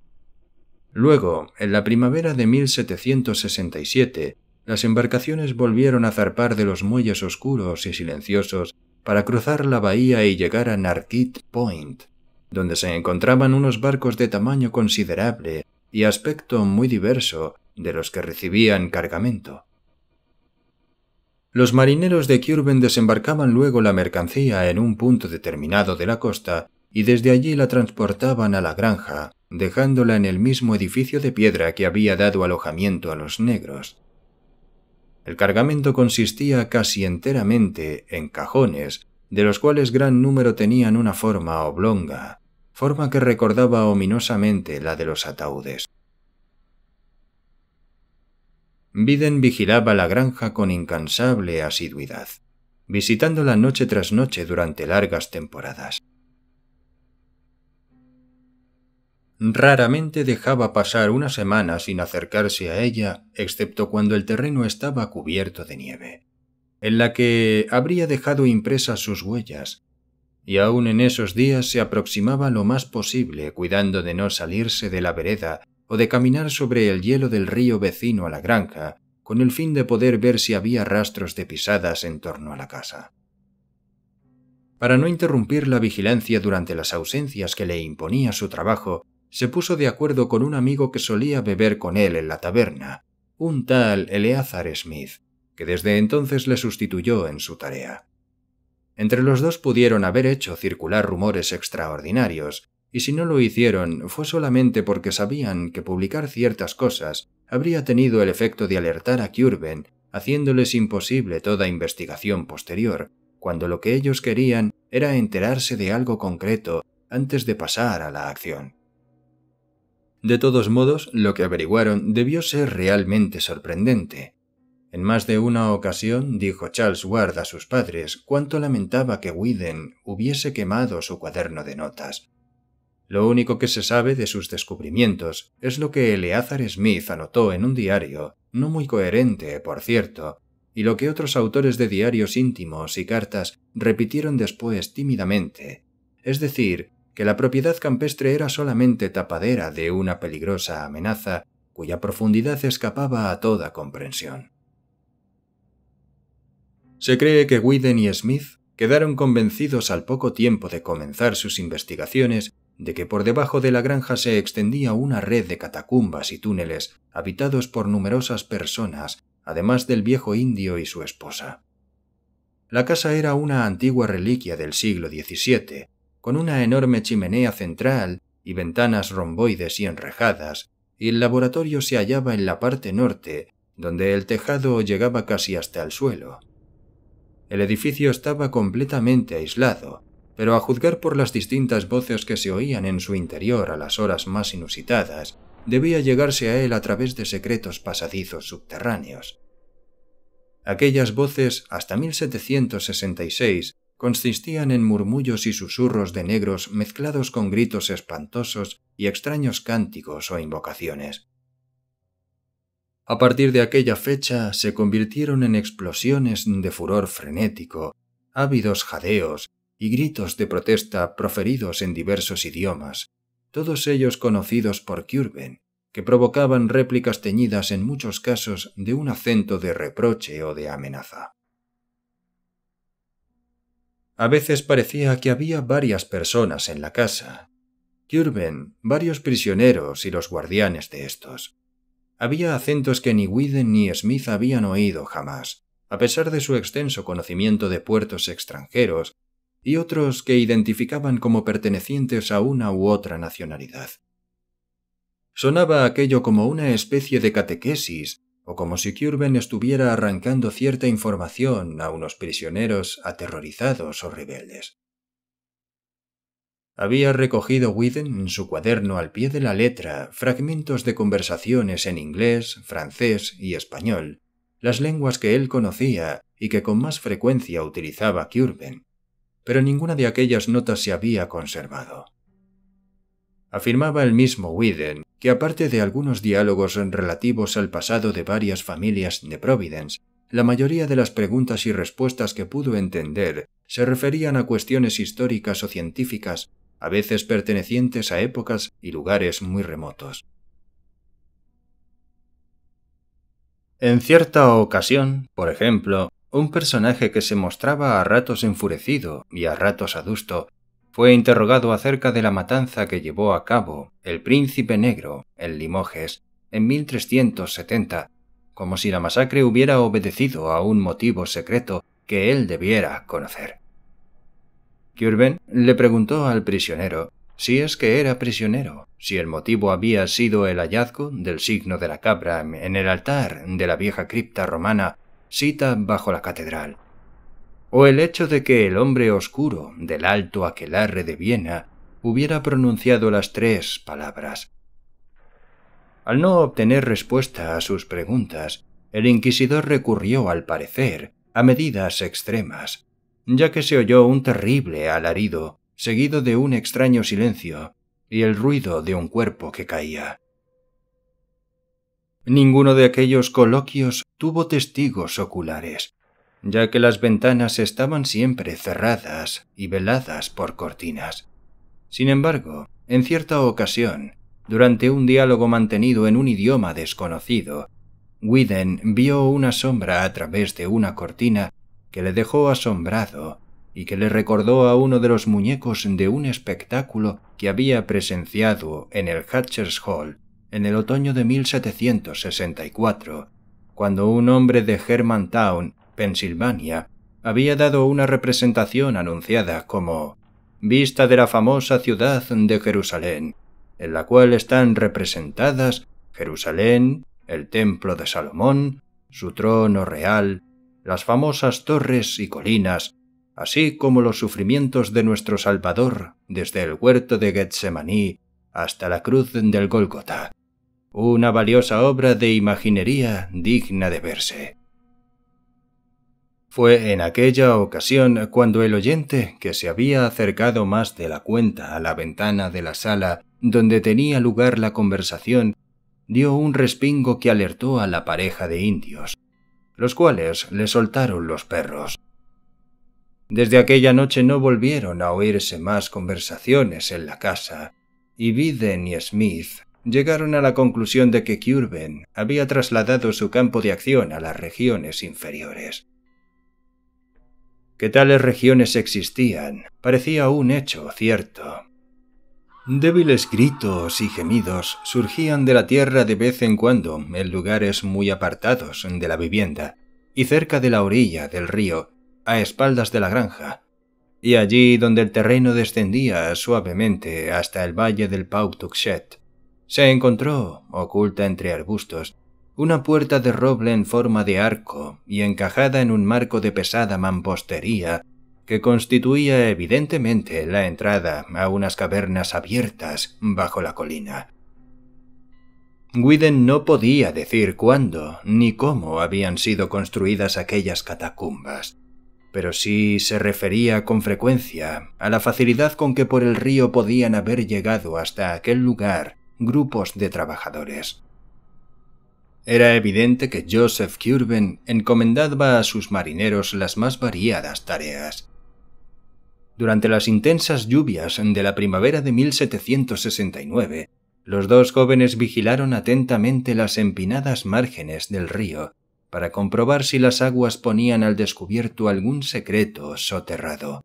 Luego, en la primavera de 1767, las embarcaciones volvieron a zarpar de los muelles oscuros y silenciosos para cruzar la bahía y llegar a Narquit Point, donde se encontraban unos barcos de tamaño considerable y aspecto muy diverso de los que recibían cargamento. Los marineros de Curven desembarcaban luego la mercancía en un punto determinado de la costa y desde allí la transportaban a la granja, dejándola en el mismo edificio de piedra que había dado alojamiento a los negros, el cargamento consistía casi enteramente en cajones, de los cuales gran número tenían una forma oblonga, forma que recordaba ominosamente la de los ataúdes. Biden vigilaba la granja con incansable asiduidad, visitándola noche tras noche durante largas temporadas. Raramente dejaba pasar una semana sin acercarse a ella, excepto cuando el terreno estaba cubierto de nieve, en la que habría dejado impresas sus huellas, y aún en esos días se aproximaba lo más posible, cuidando de no salirse de la vereda o de caminar sobre el hielo del río vecino a la granja, con el fin de poder ver si había rastros de pisadas en torno a la casa. Para no interrumpir la vigilancia durante las ausencias que le imponía su trabajo, se puso de acuerdo con un amigo que solía beber con él en la taberna, un tal Eleazar Smith, que desde entonces le sustituyó en su tarea. Entre los dos pudieron haber hecho circular rumores extraordinarios, y si no lo hicieron fue solamente porque sabían que publicar ciertas cosas habría tenido el efecto de alertar a Curven, haciéndoles imposible toda investigación posterior, cuando lo que ellos querían era enterarse de algo concreto antes de pasar a la acción. De todos modos, lo que averiguaron debió ser realmente sorprendente. En más de una ocasión dijo Charles Ward a sus padres cuánto lamentaba que Widen hubiese quemado su cuaderno de notas. Lo único que se sabe de sus descubrimientos es lo que Eleazar Smith anotó en un diario, no muy coherente, por cierto, y lo que otros autores de diarios íntimos y cartas repitieron después tímidamente, es decir, que la propiedad campestre era solamente tapadera de una peligrosa amenaza cuya profundidad escapaba a toda comprensión. Se cree que Widen y Smith quedaron convencidos al poco tiempo de comenzar sus investigaciones de que por debajo de la granja se extendía una red de catacumbas y túneles habitados por numerosas personas, además del viejo indio y su esposa. La casa era una antigua reliquia del siglo XVII, con una enorme chimenea central y ventanas romboides y enrejadas, y el laboratorio se hallaba en la parte norte, donde el tejado llegaba casi hasta el suelo. El edificio estaba completamente aislado, pero a juzgar por las distintas voces que se oían en su interior a las horas más inusitadas, debía llegarse a él a través de secretos pasadizos subterráneos. Aquellas voces, hasta 1766, consistían en murmullos y susurros de negros mezclados con gritos espantosos y extraños cánticos o invocaciones. A partir de aquella fecha se convirtieron en explosiones de furor frenético, ávidos jadeos y gritos de protesta proferidos en diversos idiomas, todos ellos conocidos por Curven, que provocaban réplicas teñidas en muchos casos de un acento de reproche o de amenaza. A veces parecía que había varias personas en la casa. Curven, varios prisioneros y los guardianes de estos. Había acentos que ni Widen ni Smith habían oído jamás, a pesar de su extenso conocimiento de puertos extranjeros, y otros que identificaban como pertenecientes a una u otra nacionalidad. Sonaba aquello como una especie de catequesis o como si Curven estuviera arrancando cierta información a unos prisioneros aterrorizados o rebeldes. Había recogido Widen en su cuaderno al pie de la letra fragmentos de conversaciones en inglés, francés y español, las lenguas que él conocía y que con más frecuencia utilizaba Curven, pero ninguna de aquellas notas se había conservado. Afirmaba el mismo Widen que aparte de algunos diálogos relativos al pasado de varias familias de Providence, la mayoría de las preguntas y respuestas que pudo entender se referían a cuestiones históricas o científicas, a veces pertenecientes a épocas y lugares muy remotos. En cierta ocasión, por ejemplo, un personaje que se mostraba a ratos enfurecido y a ratos adusto fue interrogado acerca de la matanza que llevó a cabo el príncipe negro en Limoges en 1370, como si la masacre hubiera obedecido a un motivo secreto que él debiera conocer. Curven le preguntó al prisionero si es que era prisionero, si el motivo había sido el hallazgo del signo de la cabra en el altar de la vieja cripta romana, sita bajo la catedral, o el hecho de que el hombre oscuro del alto aquelarre de Viena hubiera pronunciado las tres palabras. Al no obtener respuesta a sus preguntas, el inquisidor recurrió, al parecer, a medidas extremas, ya que se oyó un terrible alarido, seguido de un extraño silencio y el ruido de un cuerpo que caía. Ninguno de aquellos coloquios tuvo testigos oculares, ya que las ventanas estaban siempre cerradas y veladas por cortinas. Sin embargo, en cierta ocasión, durante un diálogo mantenido en un idioma desconocido, Widen vio una sombra a través de una cortina que le dejó asombrado y que le recordó a uno de los muñecos de un espectáculo que había presenciado en el Hatcher's Hall en el otoño de 1764, cuando un hombre de Germantown Pensilvania, había dado una representación anunciada como Vista de la famosa ciudad de Jerusalén, en la cual están representadas Jerusalén, el Templo de Salomón, su trono real, las famosas torres y colinas, así como los sufrimientos de nuestro Salvador desde el huerto de Getsemaní hasta la cruz del Golgota. Una valiosa obra de imaginería digna de verse. Fue en aquella ocasión cuando el oyente, que se había acercado más de la cuenta a la ventana de la sala donde tenía lugar la conversación, dio un respingo que alertó a la pareja de indios, los cuales le soltaron los perros. Desde aquella noche no volvieron a oírse más conversaciones en la casa, y Biden y Smith llegaron a la conclusión de que Curven había trasladado su campo de acción a las regiones inferiores que tales regiones existían parecía un hecho cierto. Débiles gritos y gemidos surgían de la tierra de vez en cuando en lugares muy apartados de la vivienda y cerca de la orilla del río, a espaldas de la granja, y allí donde el terreno descendía suavemente hasta el valle del Pau se encontró, oculta entre arbustos, una puerta de roble en forma de arco y encajada en un marco de pesada mampostería que constituía evidentemente la entrada a unas cavernas abiertas bajo la colina. Widen no podía decir cuándo ni cómo habían sido construidas aquellas catacumbas, pero sí se refería con frecuencia a la facilidad con que por el río podían haber llegado hasta aquel lugar grupos de trabajadores. Era evidente que Joseph Curven encomendaba a sus marineros las más variadas tareas. Durante las intensas lluvias de la primavera de 1769, los dos jóvenes vigilaron atentamente las empinadas márgenes del río para comprobar si las aguas ponían al descubierto algún secreto soterrado.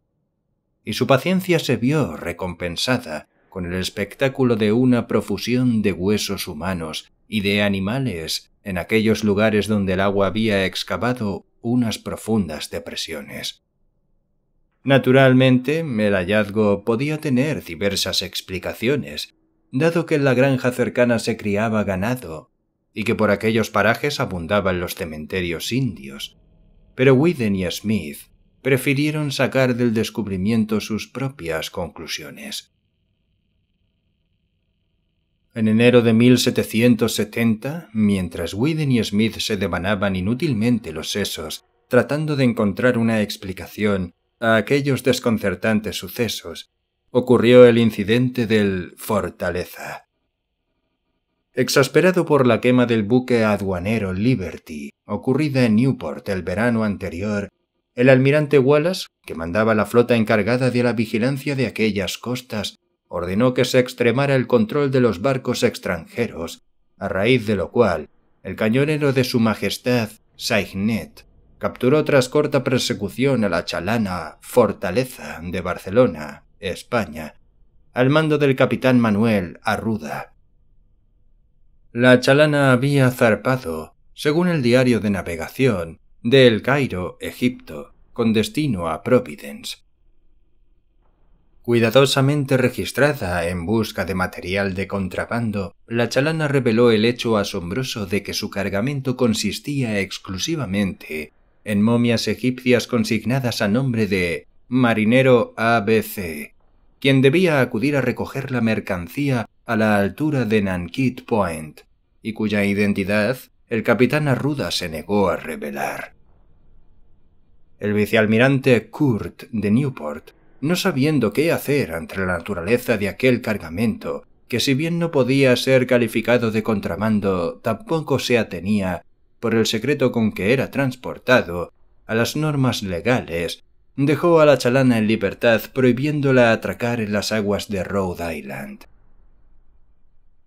Y su paciencia se vio recompensada con el espectáculo de una profusión de huesos humanos y de animales en aquellos lugares donde el agua había excavado unas profundas depresiones. Naturalmente, el hallazgo podía tener diversas explicaciones, dado que en la granja cercana se criaba ganado y que por aquellos parajes abundaban los cementerios indios. Pero Whedon y Smith prefirieron sacar del descubrimiento sus propias conclusiones. En enero de 1770, mientras Whedon y Smith se devanaban inútilmente los sesos, tratando de encontrar una explicación a aquellos desconcertantes sucesos, ocurrió el incidente del Fortaleza. Exasperado por la quema del buque aduanero Liberty, ocurrida en Newport el verano anterior, el almirante Wallace, que mandaba la flota encargada de la vigilancia de aquellas costas, ordenó que se extremara el control de los barcos extranjeros, a raíz de lo cual el cañonero de su majestad, Saignet, capturó tras corta persecución a la chalana Fortaleza de Barcelona, España, al mando del capitán Manuel Arruda. La chalana había zarpado, según el diario de navegación, de El Cairo, Egipto, con destino a Providence, Cuidadosamente registrada en busca de material de contrabando, la chalana reveló el hecho asombroso de que su cargamento consistía exclusivamente en momias egipcias consignadas a nombre de Marinero ABC, quien debía acudir a recoger la mercancía a la altura de Nankit Point, y cuya identidad el capitán Arruda se negó a revelar. El vicealmirante Kurt de Newport no sabiendo qué hacer ante la naturaleza de aquel cargamento, que si bien no podía ser calificado de contramando, tampoco se atenía, por el secreto con que era transportado, a las normas legales, dejó a la chalana en libertad prohibiéndola atracar en las aguas de Rhode Island.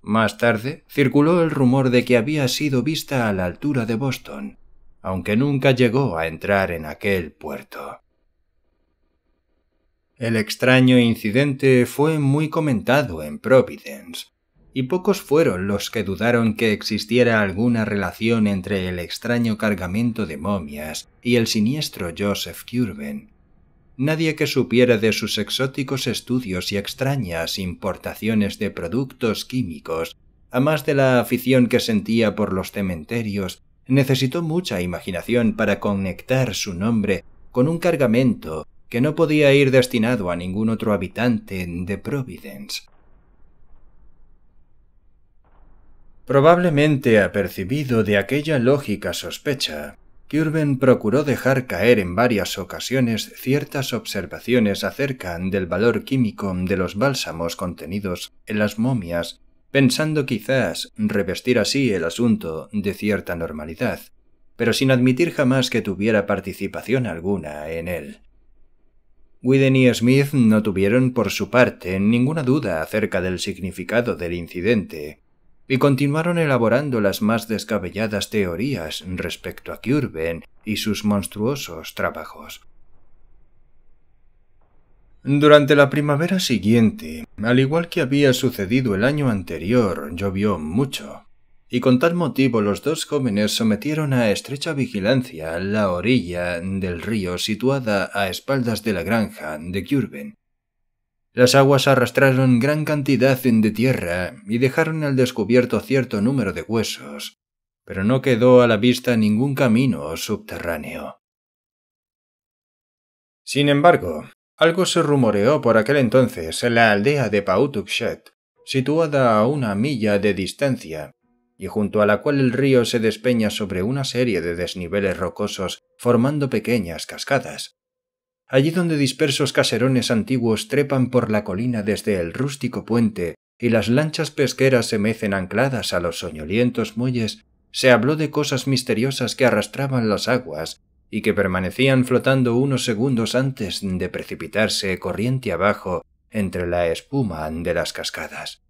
Más tarde circuló el rumor de que había sido vista a la altura de Boston, aunque nunca llegó a entrar en aquel puerto. El extraño incidente fue muy comentado en Providence, y pocos fueron los que dudaron que existiera alguna relación entre el extraño cargamento de momias y el siniestro Joseph Curven. Nadie que supiera de sus exóticos estudios y extrañas importaciones de productos químicos, a más de la afición que sentía por los cementerios, necesitó mucha imaginación para conectar su nombre con un cargamento que no podía ir destinado a ningún otro habitante de Providence. Probablemente apercibido de aquella lógica sospecha, kirben procuró dejar caer en varias ocasiones ciertas observaciones acerca del valor químico de los bálsamos contenidos en las momias, pensando quizás revestir así el asunto de cierta normalidad, pero sin admitir jamás que tuviera participación alguna en él. Widen y Smith no tuvieron por su parte ninguna duda acerca del significado del incidente, y continuaron elaborando las más descabelladas teorías respecto a Curven y sus monstruosos trabajos. Durante la primavera siguiente, al igual que había sucedido el año anterior, llovió mucho y con tal motivo los dos jóvenes sometieron a estrecha vigilancia la orilla del río situada a espaldas de la granja de Curven. Las aguas arrastraron gran cantidad de tierra y dejaron al descubierto cierto número de huesos, pero no quedó a la vista ningún camino subterráneo. Sin embargo, algo se rumoreó por aquel entonces en la aldea de Pautukchet, situada a una milla de distancia, y junto a la cual el río se despeña sobre una serie de desniveles rocosos formando pequeñas cascadas. Allí donde dispersos caserones antiguos trepan por la colina desde el rústico puente y las lanchas pesqueras se mecen ancladas a los soñolientos muelles, se habló de cosas misteriosas que arrastraban las aguas y que permanecían flotando unos segundos antes de precipitarse corriente abajo entre la espuma de las cascadas.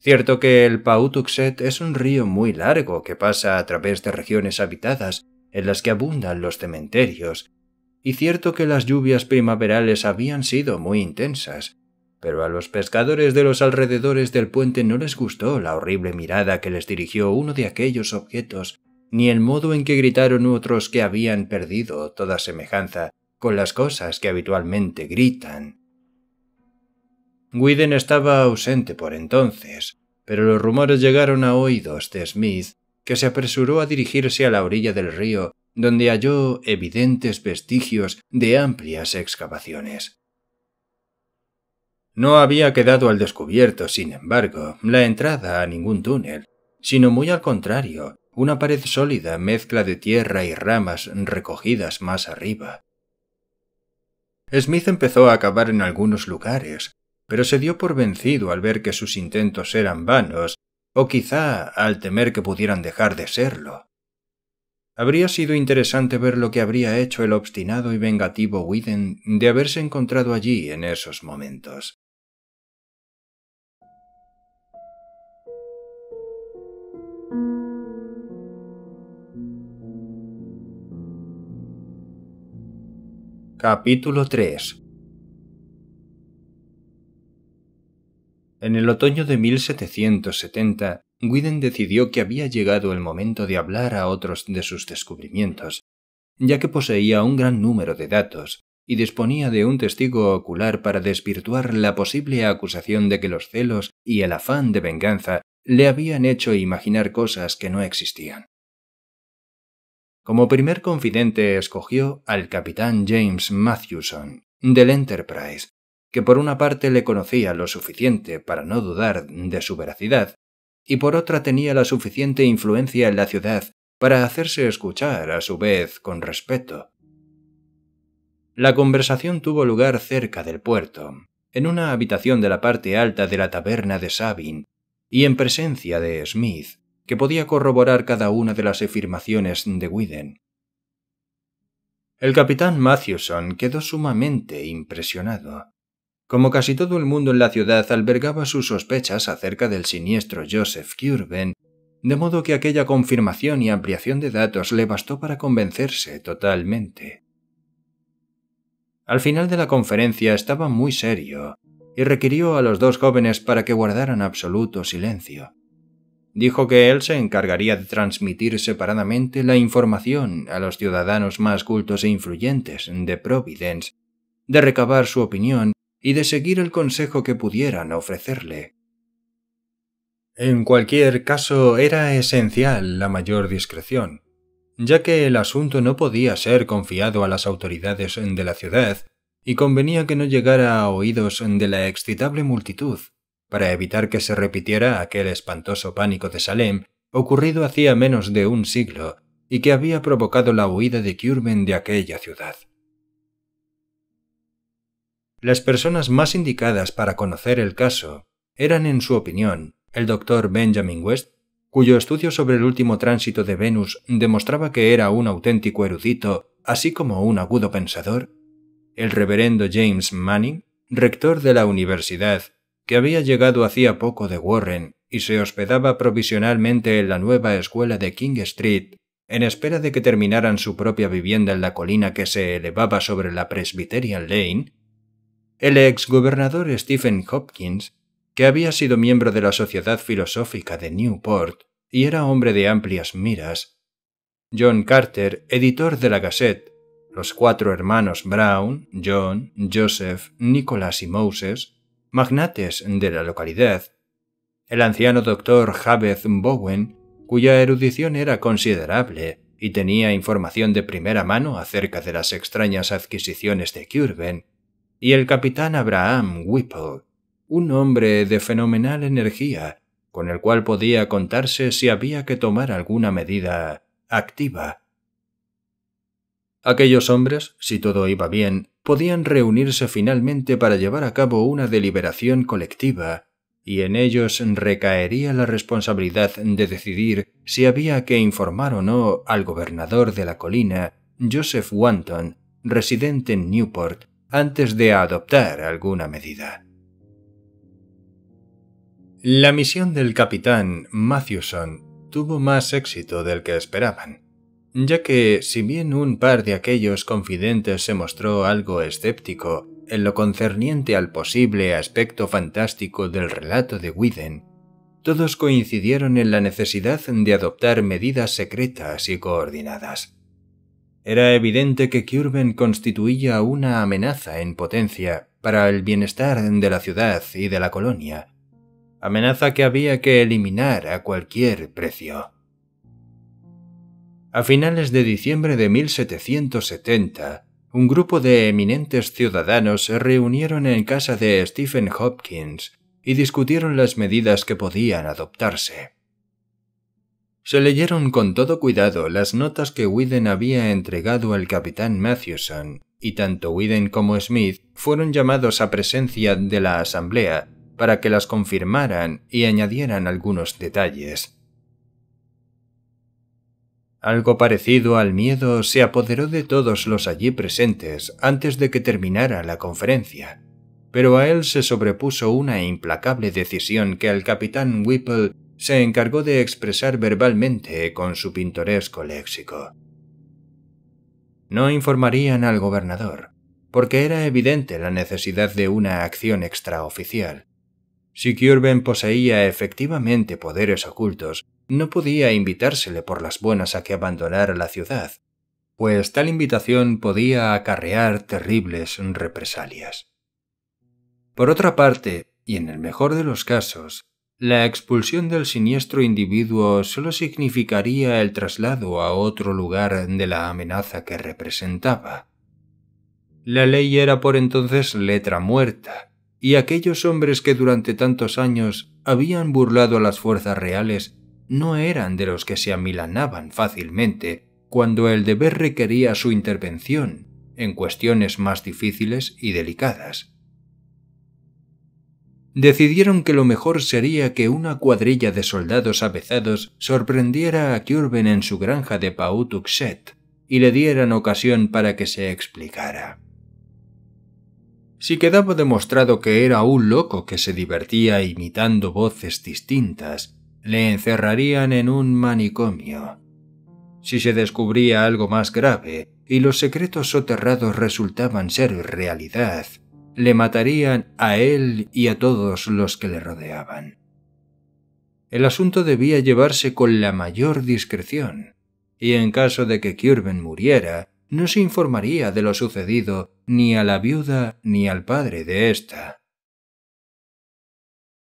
Cierto que el Pautuxet es un río muy largo que pasa a través de regiones habitadas en las que abundan los cementerios, y cierto que las lluvias primaverales habían sido muy intensas, pero a los pescadores de los alrededores del puente no les gustó la horrible mirada que les dirigió uno de aquellos objetos, ni el modo en que gritaron otros que habían perdido toda semejanza con las cosas que habitualmente gritan. Widen estaba ausente por entonces, pero los rumores llegaron a oídos de Smith, que se apresuró a dirigirse a la orilla del río, donde halló evidentes vestigios de amplias excavaciones. No había quedado al descubierto, sin embargo, la entrada a ningún túnel, sino muy al contrario, una pared sólida mezcla de tierra y ramas recogidas más arriba. Smith empezó a acabar en algunos lugares, pero se dio por vencido al ver que sus intentos eran vanos, o quizá al temer que pudieran dejar de serlo. Habría sido interesante ver lo que habría hecho el obstinado y vengativo Widen de haberse encontrado allí en esos momentos. Capítulo 3 En el otoño de 1770, Widen decidió que había llegado el momento de hablar a otros de sus descubrimientos, ya que poseía un gran número de datos y disponía de un testigo ocular para desvirtuar la posible acusación de que los celos y el afán de venganza le habían hecho imaginar cosas que no existían. Como primer confidente escogió al capitán James Matthewson, del Enterprise, que por una parte le conocía lo suficiente para no dudar de su veracidad, y por otra tenía la suficiente influencia en la ciudad para hacerse escuchar a su vez con respeto. La conversación tuvo lugar cerca del puerto, en una habitación de la parte alta de la taberna de Sabin, y en presencia de Smith, que podía corroborar cada una de las afirmaciones de Widen. El capitán Matthewson quedó sumamente impresionado. Como casi todo el mundo en la ciudad albergaba sus sospechas acerca del siniestro Joseph Curven, de modo que aquella confirmación y ampliación de datos le bastó para convencerse totalmente. Al final de la conferencia estaba muy serio y requirió a los dos jóvenes para que guardaran absoluto silencio. Dijo que él se encargaría de transmitir separadamente la información a los ciudadanos más cultos e influyentes de Providence, de recabar su opinión y de seguir el consejo que pudieran ofrecerle. En cualquier caso, era esencial la mayor discreción, ya que el asunto no podía ser confiado a las autoridades de la ciudad y convenía que no llegara a oídos de la excitable multitud, para evitar que se repitiera aquel espantoso pánico de Salem ocurrido hacía menos de un siglo y que había provocado la huida de Curmen de aquella ciudad. Las personas más indicadas para conocer el caso eran, en su opinión, el doctor Benjamin West, cuyo estudio sobre el último tránsito de Venus demostraba que era un auténtico erudito, así como un agudo pensador, el reverendo James Manning, rector de la universidad, que había llegado hacía poco de Warren y se hospedaba provisionalmente en la nueva escuela de King Street, en espera de que terminaran su propia vivienda en la colina que se elevaba sobre la Presbyterian Lane, el gobernador Stephen Hopkins, que había sido miembro de la Sociedad Filosófica de Newport y era hombre de amplias miras, John Carter, editor de la Gazette, los cuatro hermanos Brown, John, Joseph, Nicholas y Moses, magnates de la localidad, el anciano doctor Jabez Bowen, cuya erudición era considerable y tenía información de primera mano acerca de las extrañas adquisiciones de Curven, y el capitán Abraham Whipple, un hombre de fenomenal energía, con el cual podía contarse si había que tomar alguna medida activa. Aquellos hombres, si todo iba bien, podían reunirse finalmente para llevar a cabo una deliberación colectiva, y en ellos recaería la responsabilidad de decidir si había que informar o no al gobernador de la colina, Joseph Wanton, residente en Newport, antes de adoptar alguna medida. La misión del capitán Mathewson tuvo más éxito del que esperaban, ya que si bien un par de aquellos confidentes se mostró algo escéptico en lo concerniente al posible aspecto fantástico del relato de Widen, todos coincidieron en la necesidad de adoptar medidas secretas y coordinadas. Era evidente que Curven constituía una amenaza en potencia para el bienestar de la ciudad y de la colonia, amenaza que había que eliminar a cualquier precio. A finales de diciembre de 1770, un grupo de eminentes ciudadanos se reunieron en casa de Stephen Hopkins y discutieron las medidas que podían adoptarse. Se leyeron con todo cuidado las notas que Widen había entregado al capitán Mathewson, y tanto Widen como Smith fueron llamados a presencia de la asamblea para que las confirmaran y añadieran algunos detalles. Algo parecido al miedo se apoderó de todos los allí presentes antes de que terminara la conferencia, pero a él se sobrepuso una implacable decisión que al capitán Whipple se encargó de expresar verbalmente con su pintoresco léxico. No informarían al gobernador, porque era evidente la necesidad de una acción extraoficial. Si Curven poseía efectivamente poderes ocultos, no podía invitársele por las buenas a que abandonara la ciudad, pues tal invitación podía acarrear terribles represalias. Por otra parte, y en el mejor de los casos, la expulsión del siniestro individuo solo significaría el traslado a otro lugar de la amenaza que representaba. La ley era por entonces letra muerta, y aquellos hombres que durante tantos años habían burlado a las fuerzas reales no eran de los que se amilanaban fácilmente cuando el deber requería su intervención en cuestiones más difíciles y delicadas decidieron que lo mejor sería que una cuadrilla de soldados avezados sorprendiera a Curven en su granja de pautukset y le dieran ocasión para que se explicara. Si quedaba demostrado que era un loco que se divertía imitando voces distintas, le encerrarían en un manicomio. Si se descubría algo más grave y los secretos soterrados resultaban ser realidad, le matarían a él y a todos los que le rodeaban. El asunto debía llevarse con la mayor discreción, y en caso de que Kirben muriera, no se informaría de lo sucedido ni a la viuda ni al padre de ésta.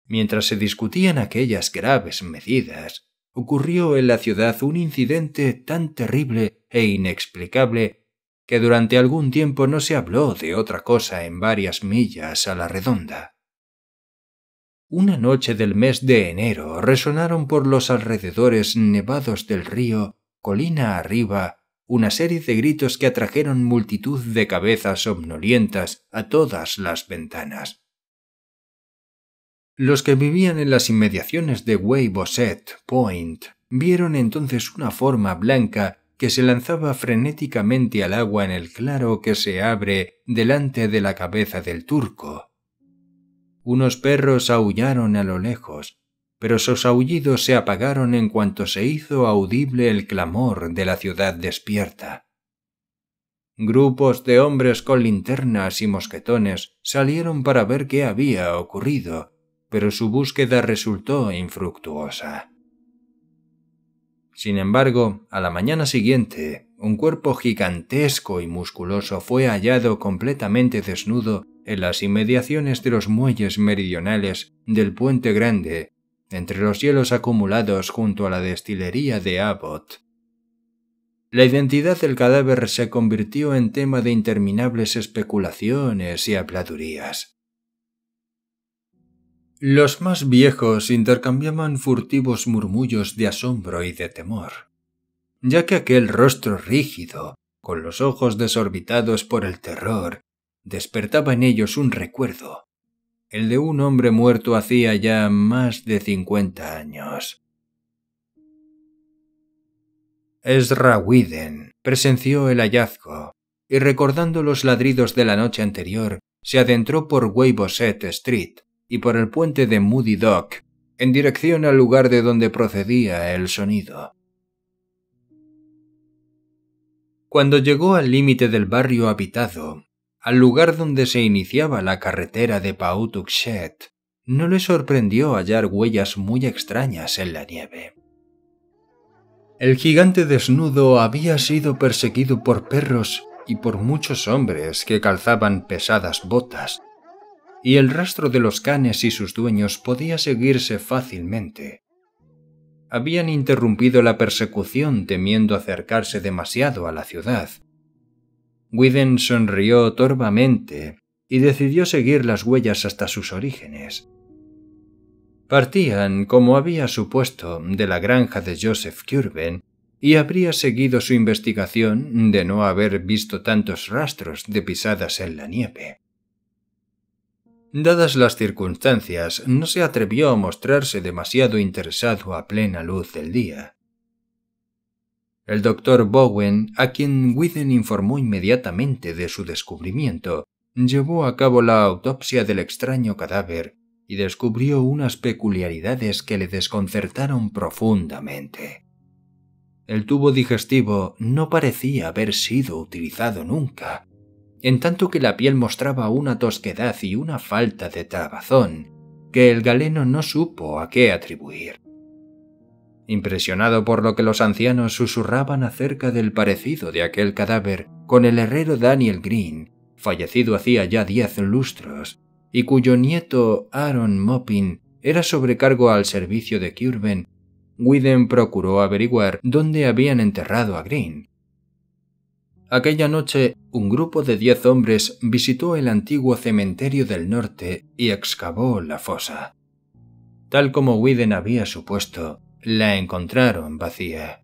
Mientras se discutían aquellas graves medidas, ocurrió en la ciudad un incidente tan terrible e inexplicable que durante algún tiempo no se habló de otra cosa en varias millas a la redonda. Una noche del mes de enero resonaron por los alrededores nevados del río, colina arriba, una serie de gritos que atrajeron multitud de cabezas somnolientas a todas las ventanas. Los que vivían en las inmediaciones de Weybosset Point vieron entonces una forma blanca que se lanzaba frenéticamente al agua en el claro que se abre delante de la cabeza del turco. Unos perros aullaron a lo lejos, pero sus aullidos se apagaron en cuanto se hizo audible el clamor de la ciudad despierta. Grupos de hombres con linternas y mosquetones salieron para ver qué había ocurrido, pero su búsqueda resultó infructuosa. Sin embargo, a la mañana siguiente, un cuerpo gigantesco y musculoso fue hallado completamente desnudo en las inmediaciones de los muelles meridionales del Puente Grande, entre los hielos acumulados junto a la destilería de Abbott. La identidad del cadáver se convirtió en tema de interminables especulaciones y habladurías. Los más viejos intercambiaban furtivos murmullos de asombro y de temor, ya que aquel rostro rígido, con los ojos desorbitados por el terror, despertaba en ellos un recuerdo, el de un hombre muerto hacía ya más de cincuenta años. Ezra presenció el hallazgo y recordando los ladridos de la noche anterior, se adentró por Street y por el puente de Moody Dock, en dirección al lugar de donde procedía el sonido. Cuando llegó al límite del barrio habitado, al lugar donde se iniciaba la carretera de Pautuxet, no le sorprendió hallar huellas muy extrañas en la nieve. El gigante desnudo había sido perseguido por perros y por muchos hombres que calzaban pesadas botas, y el rastro de los canes y sus dueños podía seguirse fácilmente. Habían interrumpido la persecución temiendo acercarse demasiado a la ciudad. Widen sonrió torvamente y decidió seguir las huellas hasta sus orígenes. Partían, como había supuesto, de la granja de Joseph Curven y habría seguido su investigación de no haber visto tantos rastros de pisadas en la nieve. Dadas las circunstancias, no se atrevió a mostrarse demasiado interesado a plena luz del día. El doctor Bowen, a quien Withen informó inmediatamente de su descubrimiento, llevó a cabo la autopsia del extraño cadáver y descubrió unas peculiaridades que le desconcertaron profundamente. El tubo digestivo no parecía haber sido utilizado nunca, en tanto que la piel mostraba una tosquedad y una falta de trabazón que el galeno no supo a qué atribuir. Impresionado por lo que los ancianos susurraban acerca del parecido de aquel cadáver con el herrero Daniel Green, fallecido hacía ya diez lustros, y cuyo nieto Aaron Mopin era sobrecargo al servicio de Curven, Widen procuró averiguar dónde habían enterrado a Green, Aquella noche, un grupo de diez hombres visitó el antiguo cementerio del norte y excavó la fosa. Tal como Widen había supuesto, la encontraron vacía.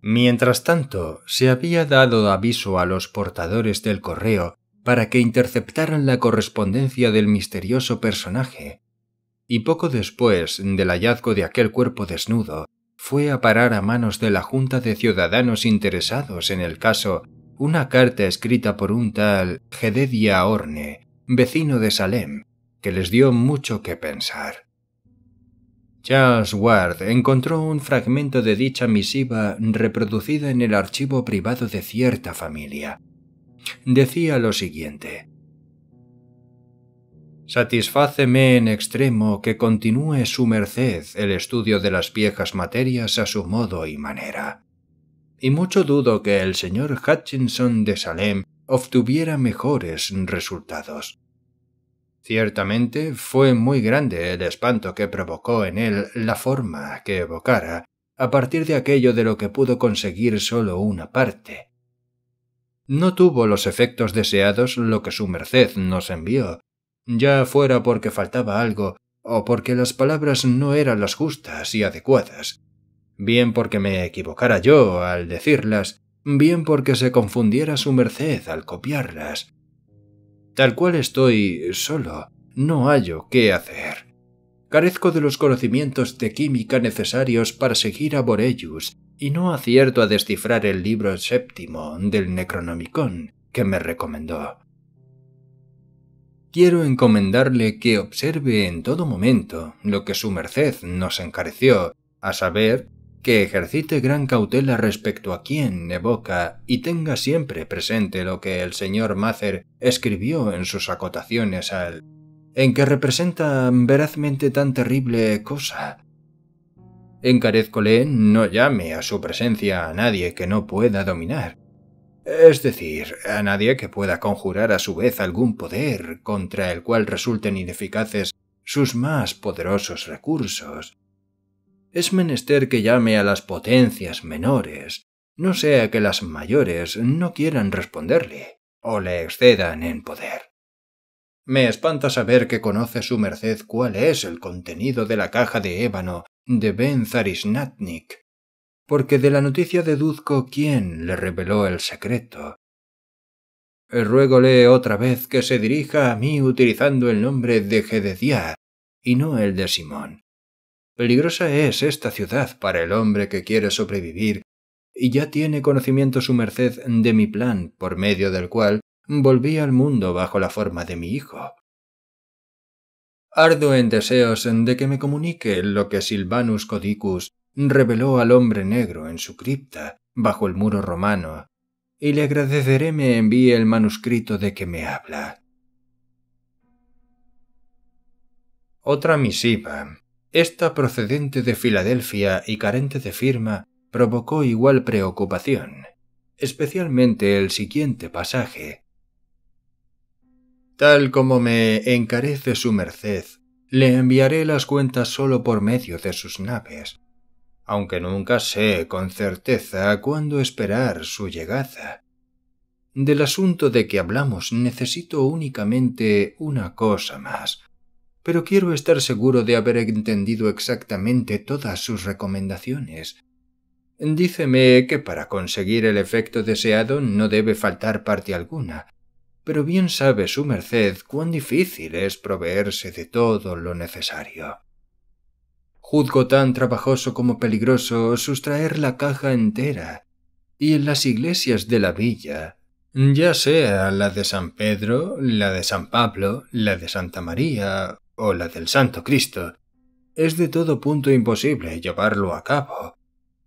Mientras tanto, se había dado aviso a los portadores del correo para que interceptaran la correspondencia del misterioso personaje, y poco después del hallazgo de aquel cuerpo desnudo, fue a parar a manos de la Junta de Ciudadanos interesados en el caso una carta escrita por un tal Gededia Orne, vecino de Salem, que les dio mucho que pensar. Charles Ward encontró un fragmento de dicha misiva reproducida en el archivo privado de cierta familia. Decía lo siguiente. Satisfáceme en extremo que continúe su merced el estudio de las viejas materias a su modo y manera. Y mucho dudo que el señor Hutchinson de Salem obtuviera mejores resultados. Ciertamente fue muy grande el espanto que provocó en él la forma que evocara, a partir de aquello de lo que pudo conseguir solo una parte. No tuvo los efectos deseados lo que su merced nos envió, ya fuera porque faltaba algo o porque las palabras no eran las justas y adecuadas, bien porque me equivocara yo al decirlas, bien porque se confundiera su merced al copiarlas. Tal cual estoy solo, no hallo qué hacer. Carezco de los conocimientos de química necesarios para seguir a Borellus y no acierto a descifrar el libro séptimo del Necronomicon que me recomendó quiero encomendarle que observe en todo momento lo que su merced nos encareció, a saber, que ejercite gran cautela respecto a quien evoca y tenga siempre presente lo que el señor Mather escribió en sus acotaciones al en que representa verazmente tan terrible cosa. Encarezcole no llame a su presencia a nadie que no pueda dominar, es decir, a nadie que pueda conjurar a su vez algún poder contra el cual resulten ineficaces sus más poderosos recursos. Es menester que llame a las potencias menores, no sea que las mayores no quieran responderle o le excedan en poder. Me espanta saber que conoce su merced cuál es el contenido de la caja de ébano de Ben porque de la noticia deduzco quién le reveló el secreto. Ruégole otra vez que se dirija a mí utilizando el nombre de Gedediah y no el de Simón. Peligrosa es esta ciudad para el hombre que quiere sobrevivir, y ya tiene conocimiento su merced de mi plan por medio del cual volví al mundo bajo la forma de mi hijo. Ardo en deseos de que me comunique lo que Silvanus Codicus reveló al hombre negro en su cripta bajo el muro romano, y le agradeceré me envíe el manuscrito de que me habla. Otra misiva, esta procedente de Filadelfia y carente de firma, provocó igual preocupación, especialmente el siguiente pasaje. Tal como me encarece su merced, le enviaré las cuentas solo por medio de sus naves, aunque nunca sé con certeza cuándo esperar su llegada. Del asunto de que hablamos necesito únicamente una cosa más, pero quiero estar seguro de haber entendido exactamente todas sus recomendaciones. Díceme que para conseguir el efecto deseado no debe faltar parte alguna, pero bien sabe su merced cuán difícil es proveerse de todo lo necesario. Juzgo tan trabajoso como peligroso sustraer la caja entera, y en las iglesias de la villa, ya sea la de San Pedro, la de San Pablo, la de Santa María o la del Santo Cristo, es de todo punto imposible llevarlo a cabo.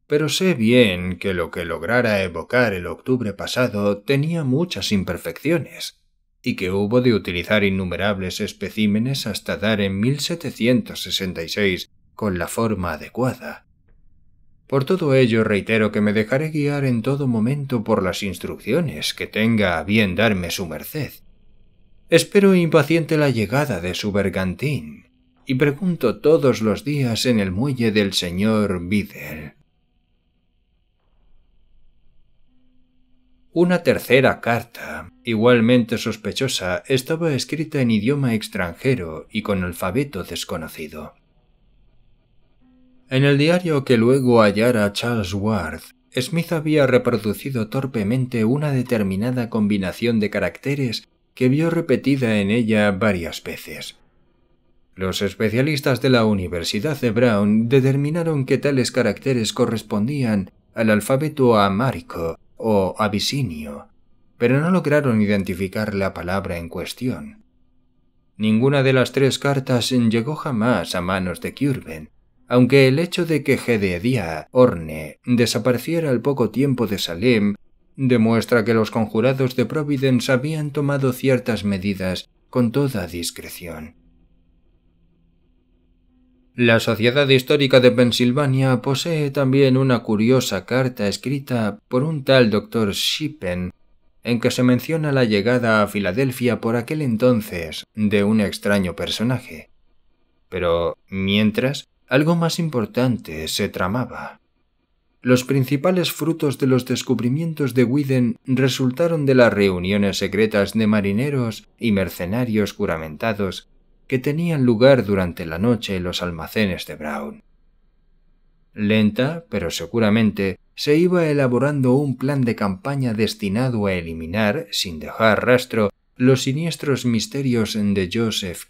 Pero sé bien que lo que lograra evocar el octubre pasado tenía muchas imperfecciones, y que hubo de utilizar innumerables especímenes hasta dar en 1766 con la forma adecuada. Por todo ello reitero que me dejaré guiar en todo momento por las instrucciones que tenga a bien darme su merced. Espero impaciente la llegada de su bergantín y pregunto todos los días en el muelle del señor Bidel. Una tercera carta, igualmente sospechosa, estaba escrita en idioma extranjero y con alfabeto desconocido. En el diario que luego hallara Charles Ward, Smith había reproducido torpemente una determinada combinación de caracteres que vio repetida en ella varias veces. Los especialistas de la Universidad de Brown determinaron que tales caracteres correspondían al alfabeto amárico o abisinio, pero no lograron identificar la palabra en cuestión. Ninguna de las tres cartas llegó jamás a manos de Curven, aunque el hecho de que Gededía Orne desapareciera al poco tiempo de Salem demuestra que los conjurados de Providence habían tomado ciertas medidas con toda discreción. La Sociedad Histórica de Pensilvania posee también una curiosa carta escrita por un tal doctor Shippen, en que se menciona la llegada a Filadelfia por aquel entonces de un extraño personaje. Pero, mientras, algo más importante se tramaba. Los principales frutos de los descubrimientos de Widen resultaron de las reuniones secretas de marineros y mercenarios juramentados que tenían lugar durante la noche en los almacenes de Brown. Lenta, pero seguramente, se iba elaborando un plan de campaña destinado a eliminar, sin dejar rastro, los siniestros misterios de Joseph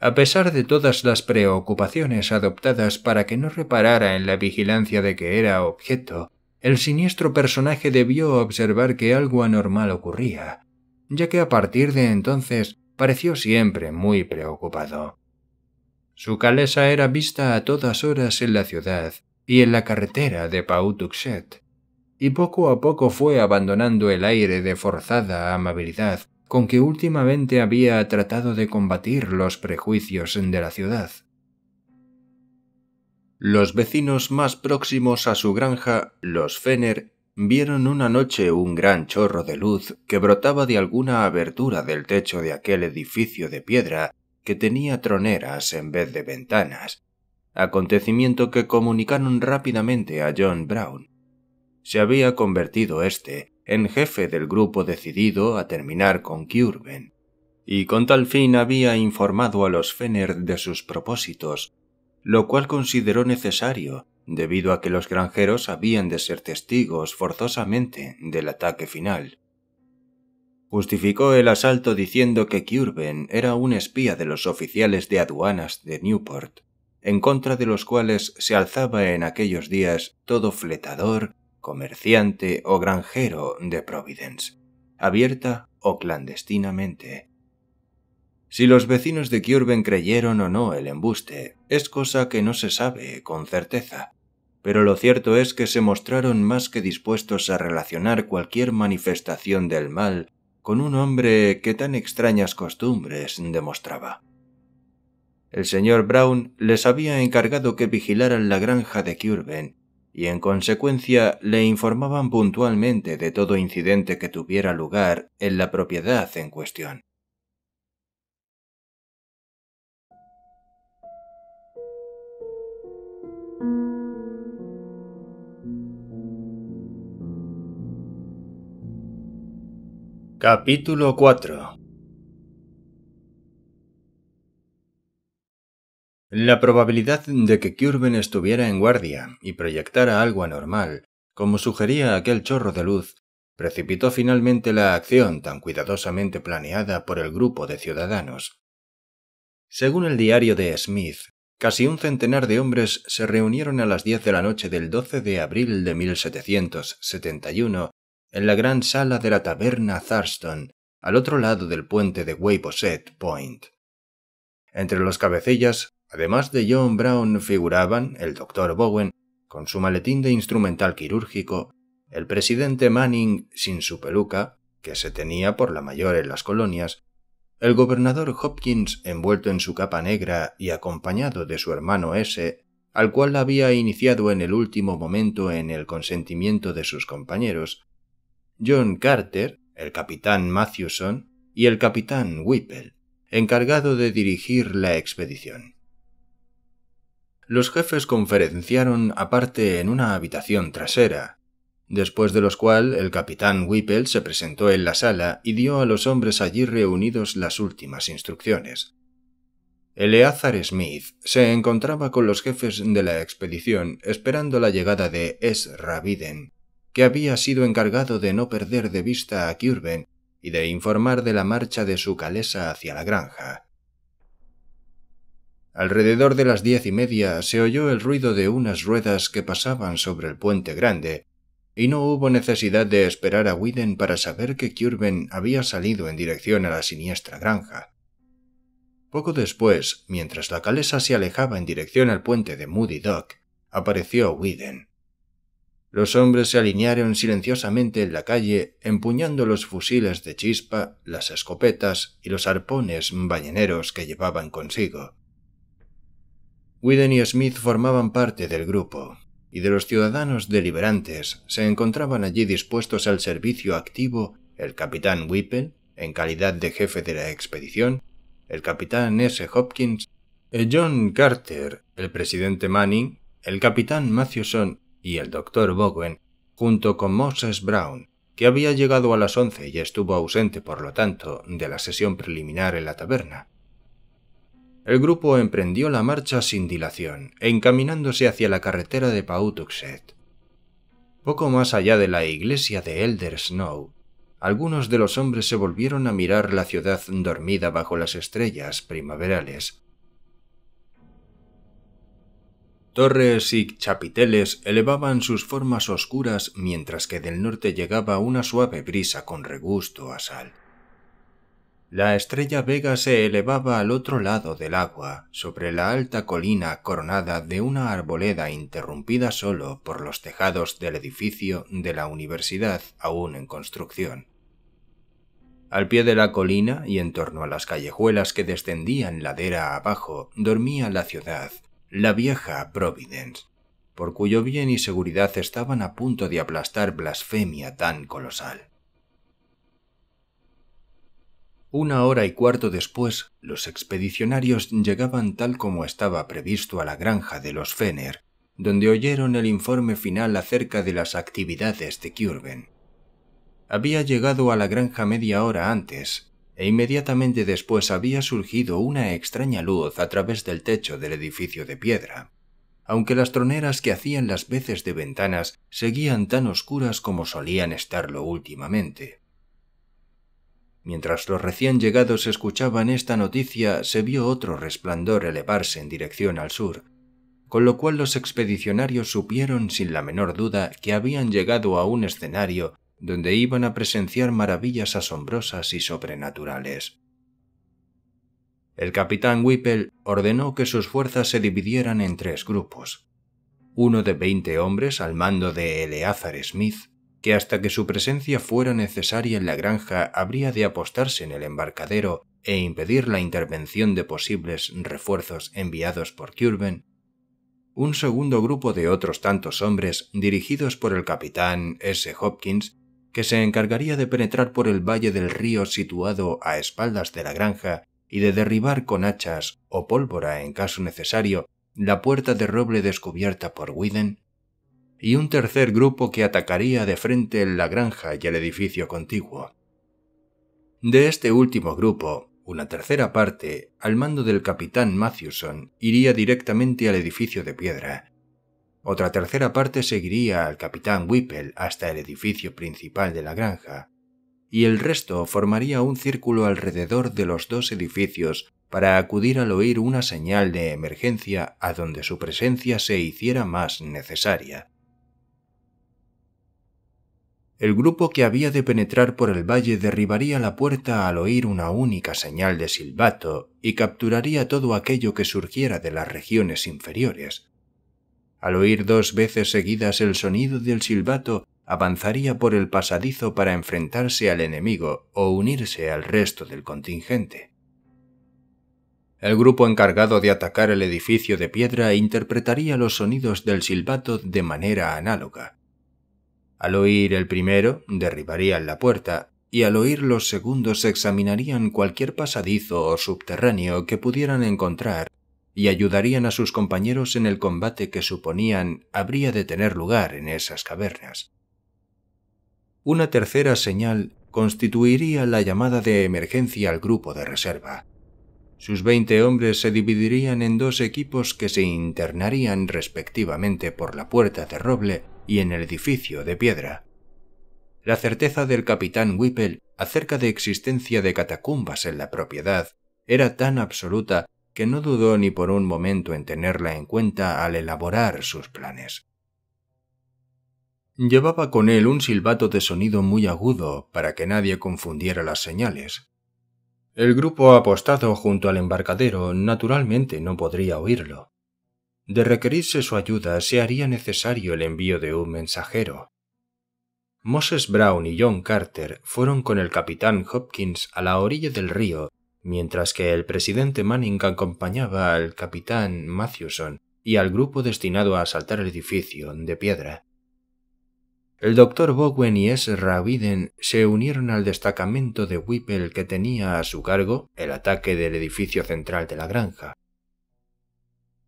a pesar de todas las preocupaciones adoptadas para que no reparara en la vigilancia de que era objeto, el siniestro personaje debió observar que algo anormal ocurría, ya que a partir de entonces pareció siempre muy preocupado. Su calesa era vista a todas horas en la ciudad y en la carretera de Pautuxet, y poco a poco fue abandonando el aire de forzada amabilidad con que últimamente había tratado de combatir los prejuicios de la ciudad. Los vecinos más próximos a su granja, los Fener, vieron una noche un gran chorro de luz que brotaba de alguna abertura del techo de aquel edificio de piedra que tenía troneras en vez de ventanas, acontecimiento que comunicaron rápidamente a John Brown. Se había convertido éste en jefe del grupo decidido a terminar con Kiurven, y con tal fin había informado a los Fener de sus propósitos, lo cual consideró necesario debido a que los granjeros habían de ser testigos forzosamente del ataque final. Justificó el asalto diciendo que Kiurven era un espía de los oficiales de aduanas de Newport, en contra de los cuales se alzaba en aquellos días todo fletador, comerciante o granjero de Providence, abierta o clandestinamente. Si los vecinos de Curven creyeron o no el embuste es cosa que no se sabe con certeza, pero lo cierto es que se mostraron más que dispuestos a relacionar cualquier manifestación del mal con un hombre que tan extrañas costumbres demostraba. El señor Brown les había encargado que vigilaran la granja de Curven y en consecuencia le informaban puntualmente de todo incidente que tuviera lugar en la propiedad en cuestión. Capítulo 4 La probabilidad de que Curven estuviera en guardia y proyectara algo anormal, como sugería aquel chorro de luz, precipitó finalmente la acción tan cuidadosamente planeada por el grupo de ciudadanos. Según el diario de Smith, casi un centenar de hombres se reunieron a las 10 de la noche del 12 de abril de 1771 en la gran sala de la taberna Thurston, al otro lado del puente de Weyboset Point. Entre los cabecillas Además de John Brown figuraban el doctor Bowen, con su maletín de instrumental quirúrgico, el presidente Manning sin su peluca, que se tenía por la mayor en las colonias, el gobernador Hopkins envuelto en su capa negra y acompañado de su hermano S, al cual había iniciado en el último momento en el consentimiento de sus compañeros, John Carter, el capitán Mathewson y el capitán Whipple, encargado de dirigir la expedición. Los jefes conferenciaron aparte en una habitación trasera, después de los cual el capitán Whipple se presentó en la sala y dio a los hombres allí reunidos las últimas instrucciones. Eleazar Smith se encontraba con los jefes de la expedición esperando la llegada de S. Rabiden, que había sido encargado de no perder de vista a Curven y de informar de la marcha de su calesa hacia la granja. Alrededor de las diez y media se oyó el ruido de unas ruedas que pasaban sobre el puente grande, y no hubo necesidad de esperar a Widen para saber que Curven había salido en dirección a la siniestra granja. Poco después, mientras la calesa se alejaba en dirección al puente de Moody Dock, apareció Widen. Los hombres se alinearon silenciosamente en la calle, empuñando los fusiles de chispa, las escopetas y los arpones balleneros que llevaban consigo. Whedon y Smith formaban parte del grupo, y de los ciudadanos deliberantes se encontraban allí dispuestos al servicio activo el capitán Whipple, en calidad de jefe de la expedición, el capitán S. Hopkins, el John Carter, el presidente Manning, el capitán Matthewson y el doctor Bowen, junto con Moses Brown, que había llegado a las once y estuvo ausente, por lo tanto, de la sesión preliminar en la taberna, el grupo emprendió la marcha sin dilación, encaminándose hacia la carretera de Pautuxet. Poco más allá de la iglesia de Elder Snow, algunos de los hombres se volvieron a mirar la ciudad dormida bajo las estrellas primaverales. Torres y chapiteles elevaban sus formas oscuras mientras que del norte llegaba una suave brisa con regusto a sal. La estrella Vega se elevaba al otro lado del agua, sobre la alta colina coronada de una arboleda interrumpida solo por los tejados del edificio de la universidad aún en construcción. Al pie de la colina y en torno a las callejuelas que descendían ladera abajo dormía la ciudad, la vieja Providence, por cuyo bien y seguridad estaban a punto de aplastar blasfemia tan colosal. Una hora y cuarto después, los expedicionarios llegaban tal como estaba previsto a la granja de los Fener, donde oyeron el informe final acerca de las actividades de Curven. Había llegado a la granja media hora antes, e inmediatamente después había surgido una extraña luz a través del techo del edificio de piedra. Aunque las troneras que hacían las veces de ventanas seguían tan oscuras como solían estarlo últimamente. Mientras los recién llegados escuchaban esta noticia, se vio otro resplandor elevarse en dirección al sur, con lo cual los expedicionarios supieron sin la menor duda que habían llegado a un escenario donde iban a presenciar maravillas asombrosas y sobrenaturales. El capitán Whipple ordenó que sus fuerzas se dividieran en tres grupos. Uno de veinte hombres al mando de Eleazar Smith, que hasta que su presencia fuera necesaria en la granja habría de apostarse en el embarcadero e impedir la intervención de posibles refuerzos enviados por Curven, un segundo grupo de otros tantos hombres dirigidos por el capitán S. Hopkins, que se encargaría de penetrar por el valle del río situado a espaldas de la granja y de derribar con hachas o pólvora en caso necesario la puerta de roble descubierta por y un tercer grupo que atacaría de frente la granja y el edificio contiguo. De este último grupo, una tercera parte, al mando del capitán Matthewson, iría directamente al edificio de piedra. Otra tercera parte seguiría al capitán Whipple hasta el edificio principal de la granja, y el resto formaría un círculo alrededor de los dos edificios para acudir al oír una señal de emergencia a donde su presencia se hiciera más necesaria el grupo que había de penetrar por el valle derribaría la puerta al oír una única señal de silbato y capturaría todo aquello que surgiera de las regiones inferiores. Al oír dos veces seguidas el sonido del silbato, avanzaría por el pasadizo para enfrentarse al enemigo o unirse al resto del contingente. El grupo encargado de atacar el edificio de piedra interpretaría los sonidos del silbato de manera análoga. Al oír el primero, derribarían la puerta, y al oír los segundos examinarían cualquier pasadizo o subterráneo que pudieran encontrar y ayudarían a sus compañeros en el combate que suponían habría de tener lugar en esas cavernas. Una tercera señal constituiría la llamada de emergencia al grupo de reserva. Sus veinte hombres se dividirían en dos equipos que se internarían respectivamente por la puerta de roble y en el edificio de piedra. La certeza del capitán Whipple acerca de existencia de catacumbas en la propiedad era tan absoluta que no dudó ni por un momento en tenerla en cuenta al elaborar sus planes. Llevaba con él un silbato de sonido muy agudo para que nadie confundiera las señales. El grupo apostado junto al embarcadero naturalmente no podría oírlo. De requerirse su ayuda, se haría necesario el envío de un mensajero. Moses Brown y John Carter fueron con el capitán Hopkins a la orilla del río, mientras que el presidente Manning acompañaba al capitán Mathewson y al grupo destinado a asaltar el edificio de piedra. El doctor Bowen y S. Rabiden se unieron al destacamento de Whipple que tenía a su cargo el ataque del edificio central de la granja.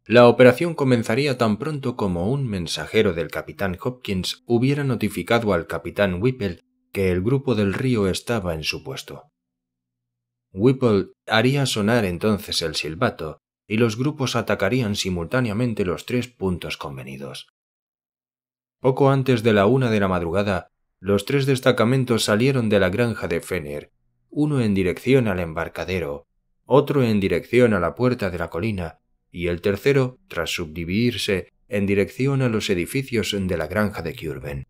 La operación comenzaría tan pronto como un mensajero del capitán Hopkins hubiera notificado al capitán Whipple que el grupo del río estaba en su puesto. Whipple haría sonar entonces el silbato y los grupos atacarían simultáneamente los tres puntos convenidos. Poco antes de la una de la madrugada, los tres destacamentos salieron de la granja de Fener, uno en dirección al embarcadero, otro en dirección a la puerta de la colina y el tercero tras subdividirse en dirección a los edificios de la granja de Curven.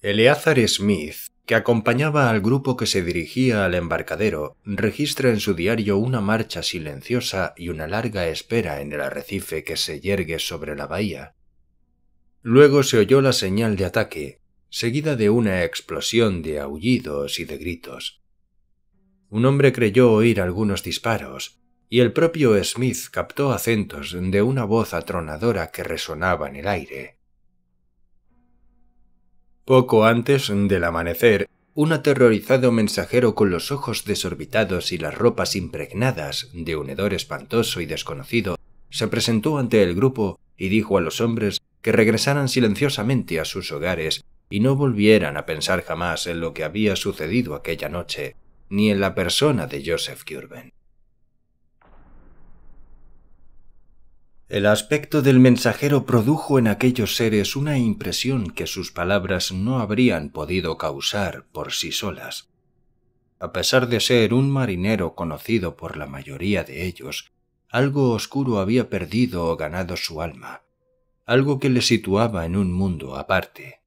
Eleazar Smith, que acompañaba al grupo que se dirigía al embarcadero, registra en su diario una marcha silenciosa y una larga espera en el arrecife que se yergue sobre la bahía. Luego se oyó la señal de ataque, seguida de una explosión de aullidos y de gritos. Un hombre creyó oír algunos disparos, y el propio Smith captó acentos de una voz atronadora que resonaba en el aire. Poco antes del amanecer, un aterrorizado mensajero con los ojos desorbitados y las ropas impregnadas de un hedor espantoso y desconocido, se presentó ante el grupo y dijo a los hombres que regresaran silenciosamente a sus hogares y no volvieran a pensar jamás en lo que había sucedido aquella noche, ni en la persona de Joseph Curben. El aspecto del mensajero produjo en aquellos seres una impresión que sus palabras no habrían podido causar por sí solas. A pesar de ser un marinero conocido por la mayoría de ellos, algo oscuro había perdido o ganado su alma, algo que le situaba en un mundo aparte.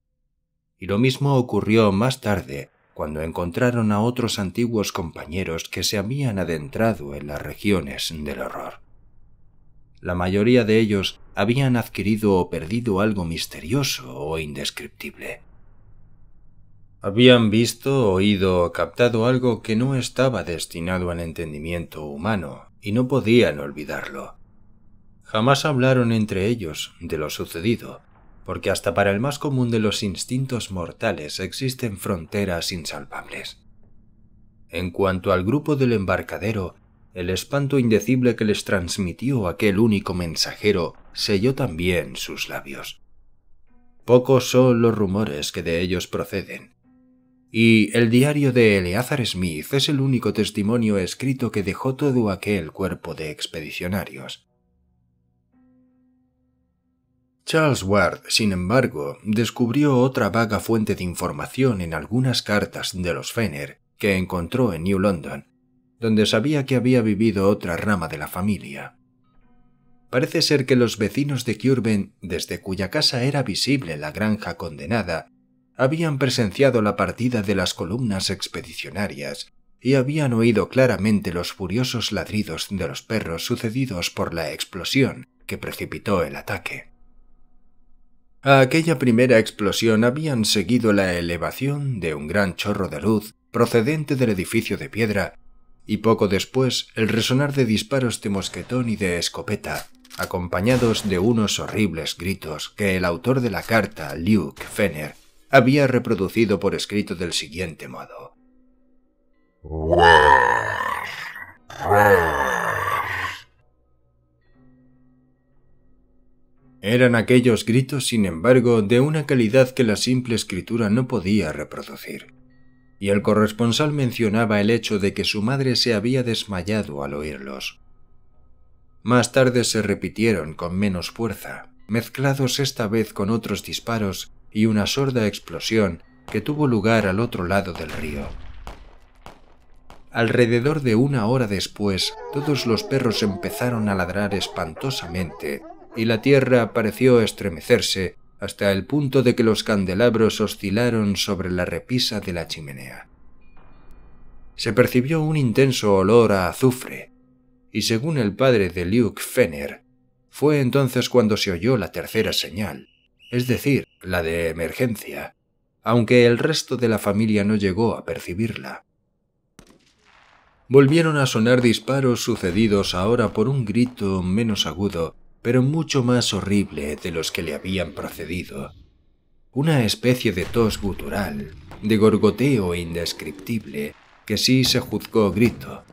Y lo mismo ocurrió más tarde cuando encontraron a otros antiguos compañeros que se habían adentrado en las regiones del horror. La mayoría de ellos habían adquirido o perdido algo misterioso o indescriptible. Habían visto, oído o captado algo que no estaba destinado al entendimiento humano y no podían olvidarlo. Jamás hablaron entre ellos de lo sucedido, porque hasta para el más común de los instintos mortales existen fronteras insalvables. En cuanto al grupo del embarcadero, el espanto indecible que les transmitió aquel único mensajero selló también sus labios. Pocos son los rumores que de ellos proceden. Y el diario de Eleazar Smith es el único testimonio escrito que dejó todo aquel cuerpo de expedicionarios. Charles Ward, sin embargo, descubrió otra vaga fuente de información en algunas cartas de los Fenner que encontró en New London, donde sabía que había vivido otra rama de la familia. Parece ser que los vecinos de Curven, desde cuya casa era visible la granja condenada, habían presenciado la partida de las columnas expedicionarias y habían oído claramente los furiosos ladridos de los perros sucedidos por la explosión que precipitó el ataque. A aquella primera explosión habían seguido la elevación de un gran chorro de luz procedente del edificio de piedra y poco después el resonar de disparos de mosquetón y de escopeta, acompañados de unos horribles gritos que el autor de la carta, Luke Fenner, había reproducido por escrito del siguiente modo. Eran aquellos gritos, sin embargo, de una calidad que la simple escritura no podía reproducir y el corresponsal mencionaba el hecho de que su madre se había desmayado al oírlos. Más tarde se repitieron con menos fuerza, mezclados esta vez con otros disparos y una sorda explosión que tuvo lugar al otro lado del río. Alrededor de una hora después, todos los perros empezaron a ladrar espantosamente y la tierra pareció estremecerse hasta el punto de que los candelabros oscilaron sobre la repisa de la chimenea. Se percibió un intenso olor a azufre, y según el padre de Luke Fenner, fue entonces cuando se oyó la tercera señal, es decir, la de emergencia, aunque el resto de la familia no llegó a percibirla. Volvieron a sonar disparos sucedidos ahora por un grito menos agudo pero mucho más horrible de los que le habían procedido. Una especie de tos gutural, de gorgoteo indescriptible, que sí se juzgó grito.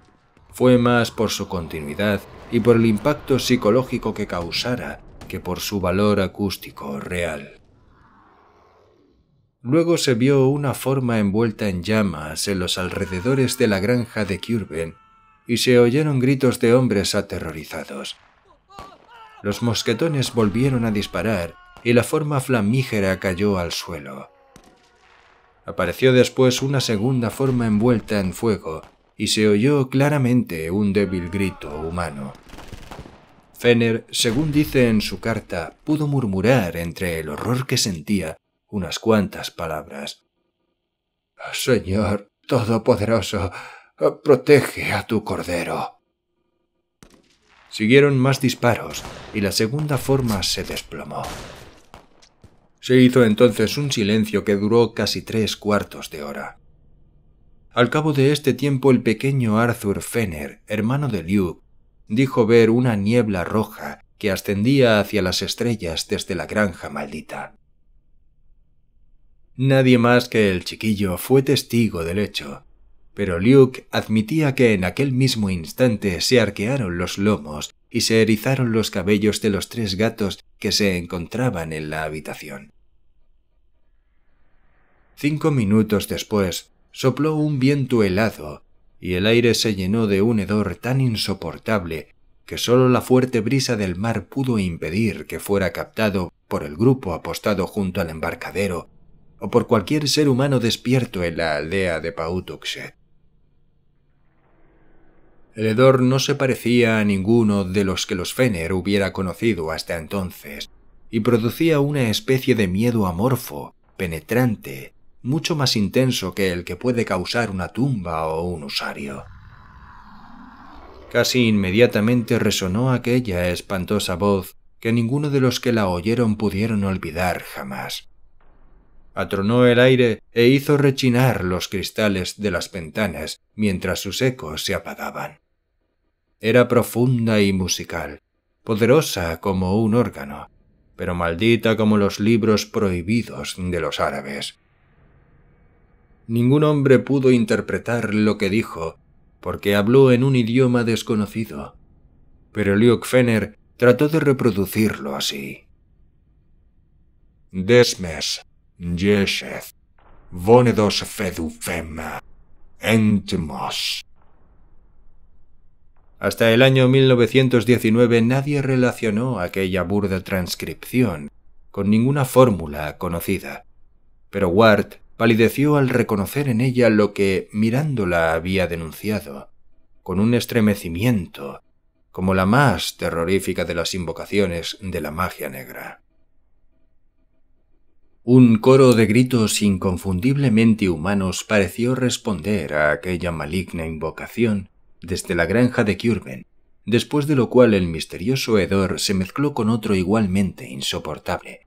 Fue más por su continuidad y por el impacto psicológico que causara que por su valor acústico real. Luego se vio una forma envuelta en llamas en los alrededores de la granja de Curven y se oyeron gritos de hombres aterrorizados, los mosquetones volvieron a disparar y la forma flamígera cayó al suelo. Apareció después una segunda forma envuelta en fuego y se oyó claramente un débil grito humano. Fenner, según dice en su carta, pudo murmurar entre el horror que sentía unas cuantas palabras. Señor Todopoderoso, protege a tu Cordero. Siguieron más disparos y la segunda forma se desplomó. Se hizo entonces un silencio que duró casi tres cuartos de hora. Al cabo de este tiempo el pequeño Arthur Fenner, hermano de Luke, dijo ver una niebla roja que ascendía hacia las estrellas desde la granja maldita. Nadie más que el chiquillo fue testigo del hecho, pero Luke admitía que en aquel mismo instante se arquearon los lomos y se erizaron los cabellos de los tres gatos que se encontraban en la habitación. Cinco minutos después, sopló un viento helado y el aire se llenó de un hedor tan insoportable que sólo la fuerte brisa del mar pudo impedir que fuera captado por el grupo apostado junto al embarcadero o por cualquier ser humano despierto en la aldea de Pautuxet. El hedor no se parecía a ninguno de los que los Fener hubiera conocido hasta entonces, y producía una especie de miedo amorfo, penetrante, mucho más intenso que el que puede causar una tumba o un usario. Casi inmediatamente resonó aquella espantosa voz que ninguno de los que la oyeron pudieron olvidar jamás. Atronó el aire e hizo rechinar los cristales de las ventanas mientras sus ecos se apagaban. Era profunda y musical, poderosa como un órgano, pero maldita como los libros prohibidos de los árabes. Ningún hombre pudo interpretar lo que dijo, porque habló en un idioma desconocido. Pero Luke Fenner trató de reproducirlo así. Desmes, Fedufema, Entmos, hasta el año 1919 nadie relacionó aquella burda transcripción con ninguna fórmula conocida. Pero Ward palideció al reconocer en ella lo que mirándola había denunciado, con un estremecimiento, como la más terrorífica de las invocaciones de la magia negra. Un coro de gritos inconfundiblemente humanos pareció responder a aquella maligna invocación desde la granja de Curven, después de lo cual el misterioso hedor se mezcló con otro igualmente insoportable.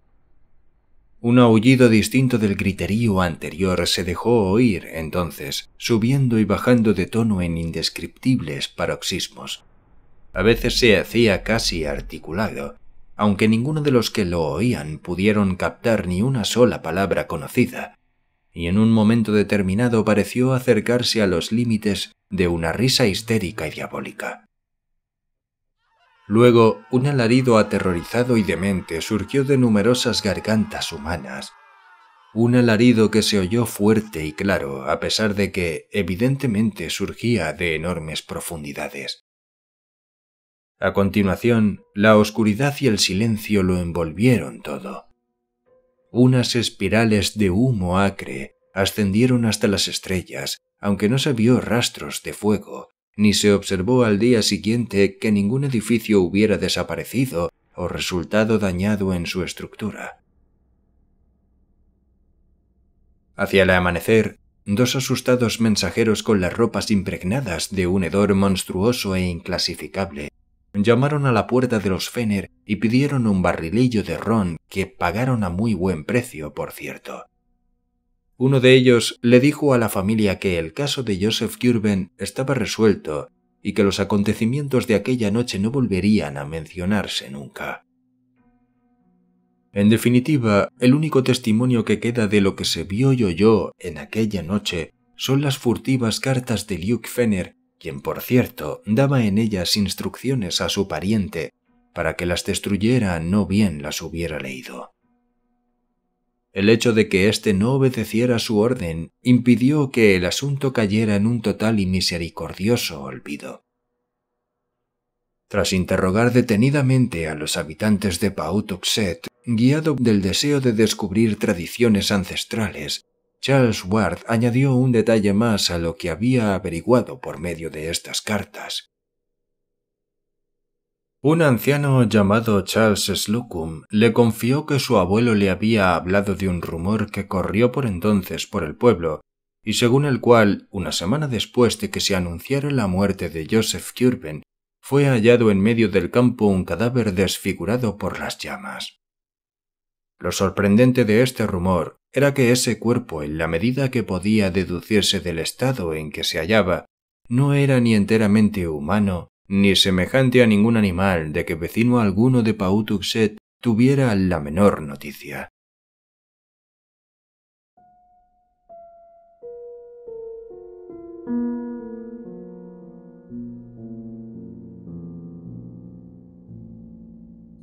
Un aullido distinto del griterío anterior se dejó oír entonces, subiendo y bajando de tono en indescriptibles paroxismos. A veces se hacía casi articulado, aunque ninguno de los que lo oían pudieron captar ni una sola palabra conocida, y en un momento determinado pareció acercarse a los límites de una risa histérica y diabólica. Luego, un alarido aterrorizado y demente surgió de numerosas gargantas humanas. Un alarido que se oyó fuerte y claro, a pesar de que, evidentemente, surgía de enormes profundidades. A continuación, la oscuridad y el silencio lo envolvieron todo. Unas espirales de humo acre ascendieron hasta las estrellas, aunque no se vio rastros de fuego, ni se observó al día siguiente que ningún edificio hubiera desaparecido o resultado dañado en su estructura. Hacia el amanecer, dos asustados mensajeros con las ropas impregnadas de un hedor monstruoso e inclasificable llamaron a la puerta de los Fenner y pidieron un barrilillo de ron que pagaron a muy buen precio, por cierto. Uno de ellos le dijo a la familia que el caso de Joseph Kurben estaba resuelto y que los acontecimientos de aquella noche no volverían a mencionarse nunca. En definitiva, el único testimonio que queda de lo que se vio y oyó en aquella noche son las furtivas cartas de Luke Fenner quien por cierto daba en ellas instrucciones a su pariente para que las destruyera no bien las hubiera leído. El hecho de que éste no obedeciera su orden impidió que el asunto cayera en un total y misericordioso olvido. Tras interrogar detenidamente a los habitantes de Pautoxet, guiado del deseo de descubrir tradiciones ancestrales, Charles Ward añadió un detalle más a lo que había averiguado por medio de estas cartas. Un anciano llamado Charles Slocum le confió que su abuelo le había hablado de un rumor que corrió por entonces por el pueblo y según el cual, una semana después de que se anunciara la muerte de Joseph Curben, fue hallado en medio del campo un cadáver desfigurado por las llamas. Lo sorprendente de este rumor era que ese cuerpo, en la medida que podía deducirse del estado en que se hallaba, no era ni enteramente humano, ni semejante a ningún animal de que vecino alguno de Pautuxet tuviera la menor noticia.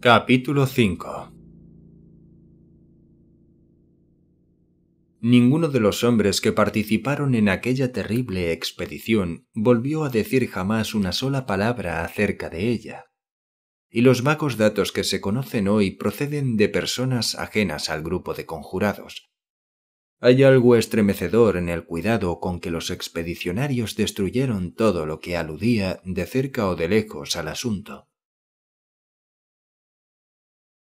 Capítulo 5 Ninguno de los hombres que participaron en aquella terrible expedición volvió a decir jamás una sola palabra acerca de ella, y los vagos datos que se conocen hoy proceden de personas ajenas al grupo de conjurados. Hay algo estremecedor en el cuidado con que los expedicionarios destruyeron todo lo que aludía de cerca o de lejos al asunto.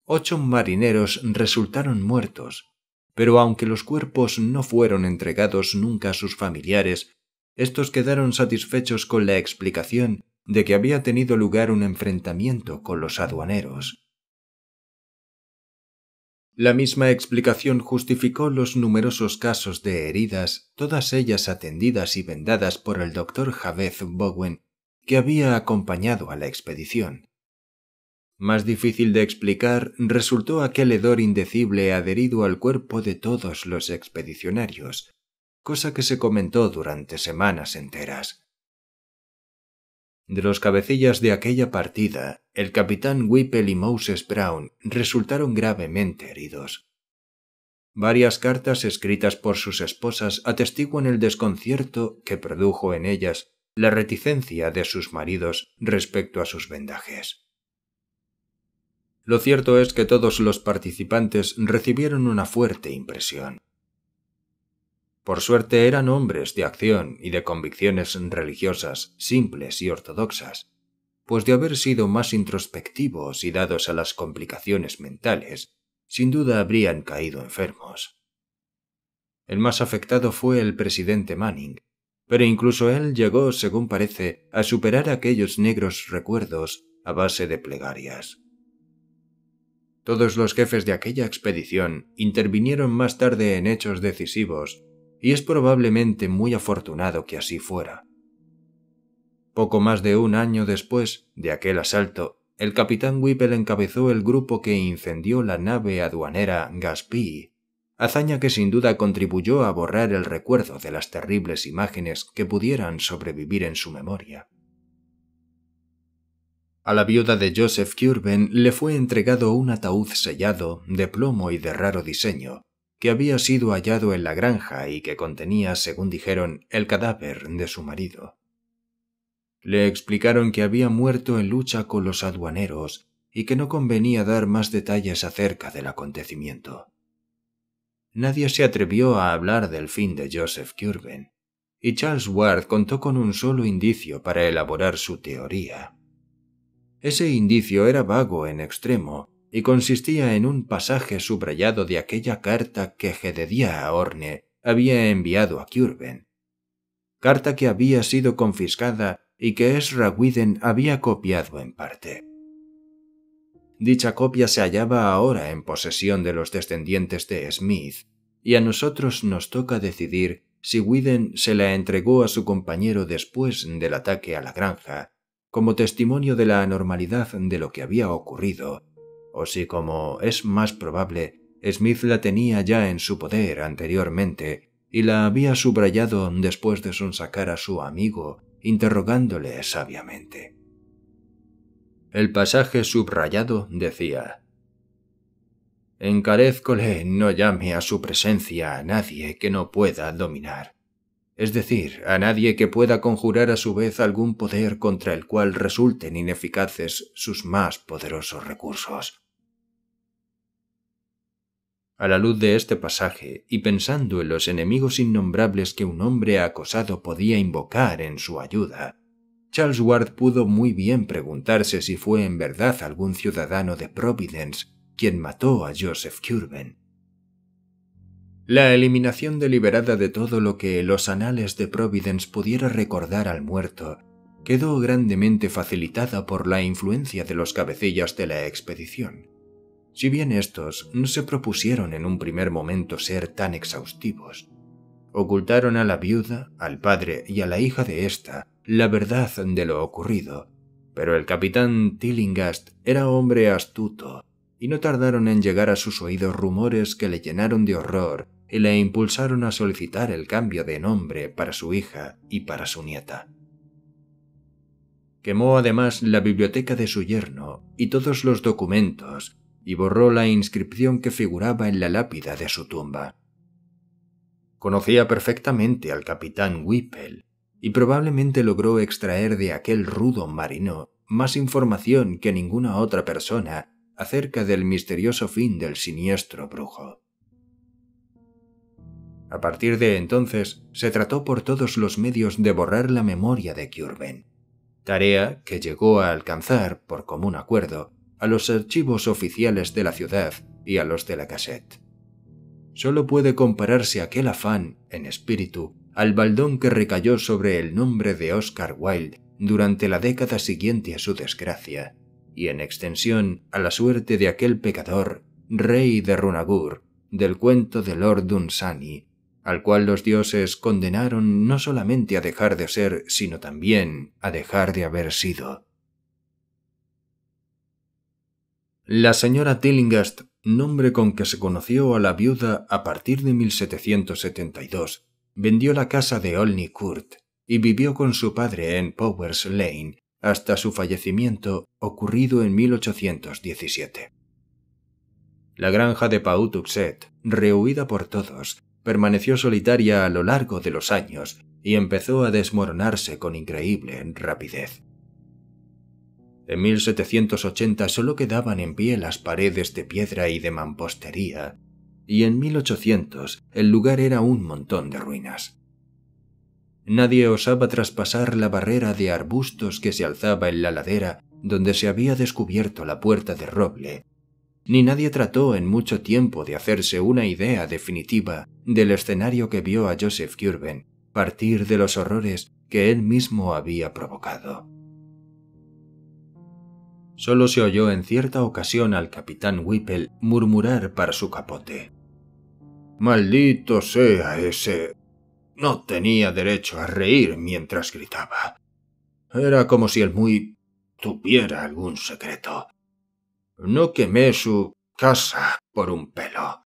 Ocho marineros resultaron muertos, pero aunque los cuerpos no fueron entregados nunca a sus familiares, estos quedaron satisfechos con la explicación de que había tenido lugar un enfrentamiento con los aduaneros. La misma explicación justificó los numerosos casos de heridas, todas ellas atendidas y vendadas por el doctor Javez Bowen, que había acompañado a la expedición. Más difícil de explicar resultó aquel hedor indecible adherido al cuerpo de todos los expedicionarios, cosa que se comentó durante semanas enteras. De los cabecillas de aquella partida, el capitán Whipple y Moses Brown resultaron gravemente heridos. Varias cartas escritas por sus esposas atestiguan el desconcierto que produjo en ellas la reticencia de sus maridos respecto a sus vendajes. Lo cierto es que todos los participantes recibieron una fuerte impresión. Por suerte eran hombres de acción y de convicciones religiosas simples y ortodoxas, pues de haber sido más introspectivos y dados a las complicaciones mentales, sin duda habrían caído enfermos. El más afectado fue el presidente Manning, pero incluso él llegó, según parece, a superar aquellos negros recuerdos a base de plegarias. Todos los jefes de aquella expedición intervinieron más tarde en hechos decisivos, y es probablemente muy afortunado que así fuera. Poco más de un año después de aquel asalto, el capitán Whipple encabezó el grupo que incendió la nave aduanera Gaspi, hazaña que sin duda contribuyó a borrar el recuerdo de las terribles imágenes que pudieran sobrevivir en su memoria. A la viuda de Joseph Curven le fue entregado un ataúd sellado, de plomo y de raro diseño, que había sido hallado en la granja y que contenía, según dijeron, el cadáver de su marido. Le explicaron que había muerto en lucha con los aduaneros y que no convenía dar más detalles acerca del acontecimiento. Nadie se atrevió a hablar del fin de Joseph Curven y Charles Ward contó con un solo indicio para elaborar su teoría. Ese indicio era vago en extremo y consistía en un pasaje subrayado de aquella carta que Gededia a Orne había enviado a Curven. Carta que había sido confiscada y que Ezra Widen había copiado en parte. Dicha copia se hallaba ahora en posesión de los descendientes de Smith, y a nosotros nos toca decidir si Widen se la entregó a su compañero después del ataque a la granja, como testimonio de la anormalidad de lo que había ocurrido, o si como es más probable, Smith la tenía ya en su poder anteriormente y la había subrayado después de sonsacar a su amigo, interrogándole sabiamente. El pasaje subrayado decía Encarezcole no llame a su presencia a nadie que no pueda dominar es decir, a nadie que pueda conjurar a su vez algún poder contra el cual resulten ineficaces sus más poderosos recursos. A la luz de este pasaje, y pensando en los enemigos innombrables que un hombre acosado podía invocar en su ayuda, Charles Ward pudo muy bien preguntarse si fue en verdad algún ciudadano de Providence quien mató a Joseph Curven. La eliminación deliberada de todo lo que los anales de Providence pudiera recordar al muerto quedó grandemente facilitada por la influencia de los cabecillas de la expedición. Si bien estos no se propusieron en un primer momento ser tan exhaustivos, ocultaron a la viuda, al padre y a la hija de ésta la verdad de lo ocurrido, pero el capitán Tillinghast era hombre astuto y no tardaron en llegar a sus oídos rumores que le llenaron de horror y le impulsaron a solicitar el cambio de nombre para su hija y para su nieta. Quemó además la biblioteca de su yerno y todos los documentos y borró la inscripción que figuraba en la lápida de su tumba. Conocía perfectamente al capitán Whipple y probablemente logró extraer de aquel rudo marino más información que ninguna otra persona acerca del misterioso fin del siniestro brujo. A partir de entonces, se trató por todos los medios de borrar la memoria de Curven, tarea que llegó a alcanzar, por común acuerdo, a los archivos oficiales de la ciudad y a los de la cassette. Solo puede compararse aquel afán, en espíritu, al baldón que recayó sobre el nombre de Oscar Wilde durante la década siguiente a su desgracia, y en extensión a la suerte de aquel pecador, rey de Runagur, del cuento de Lord Dunsany, al cual los dioses condenaron no solamente a dejar de ser, sino también a dejar de haber sido. La señora Tillingast, nombre con que se conoció a la viuda a partir de 1772, vendió la casa de Olney Court y vivió con su padre en Powers Lane hasta su fallecimiento ocurrido en 1817. La granja de Pau rehuida por todos, permaneció solitaria a lo largo de los años y empezó a desmoronarse con increíble rapidez. En 1780 solo quedaban en pie las paredes de piedra y de mampostería, y en 1800 el lugar era un montón de ruinas. Nadie osaba traspasar la barrera de arbustos que se alzaba en la ladera donde se había descubierto la puerta de roble ni nadie trató en mucho tiempo de hacerse una idea definitiva del escenario que vio a Joseph Curben partir de los horrores que él mismo había provocado. Solo se oyó en cierta ocasión al capitán Whipple murmurar para su capote. Maldito sea ese... No tenía derecho a reír mientras gritaba. Era como si el muy tuviera algún secreto. No quemé su casa por un pelo.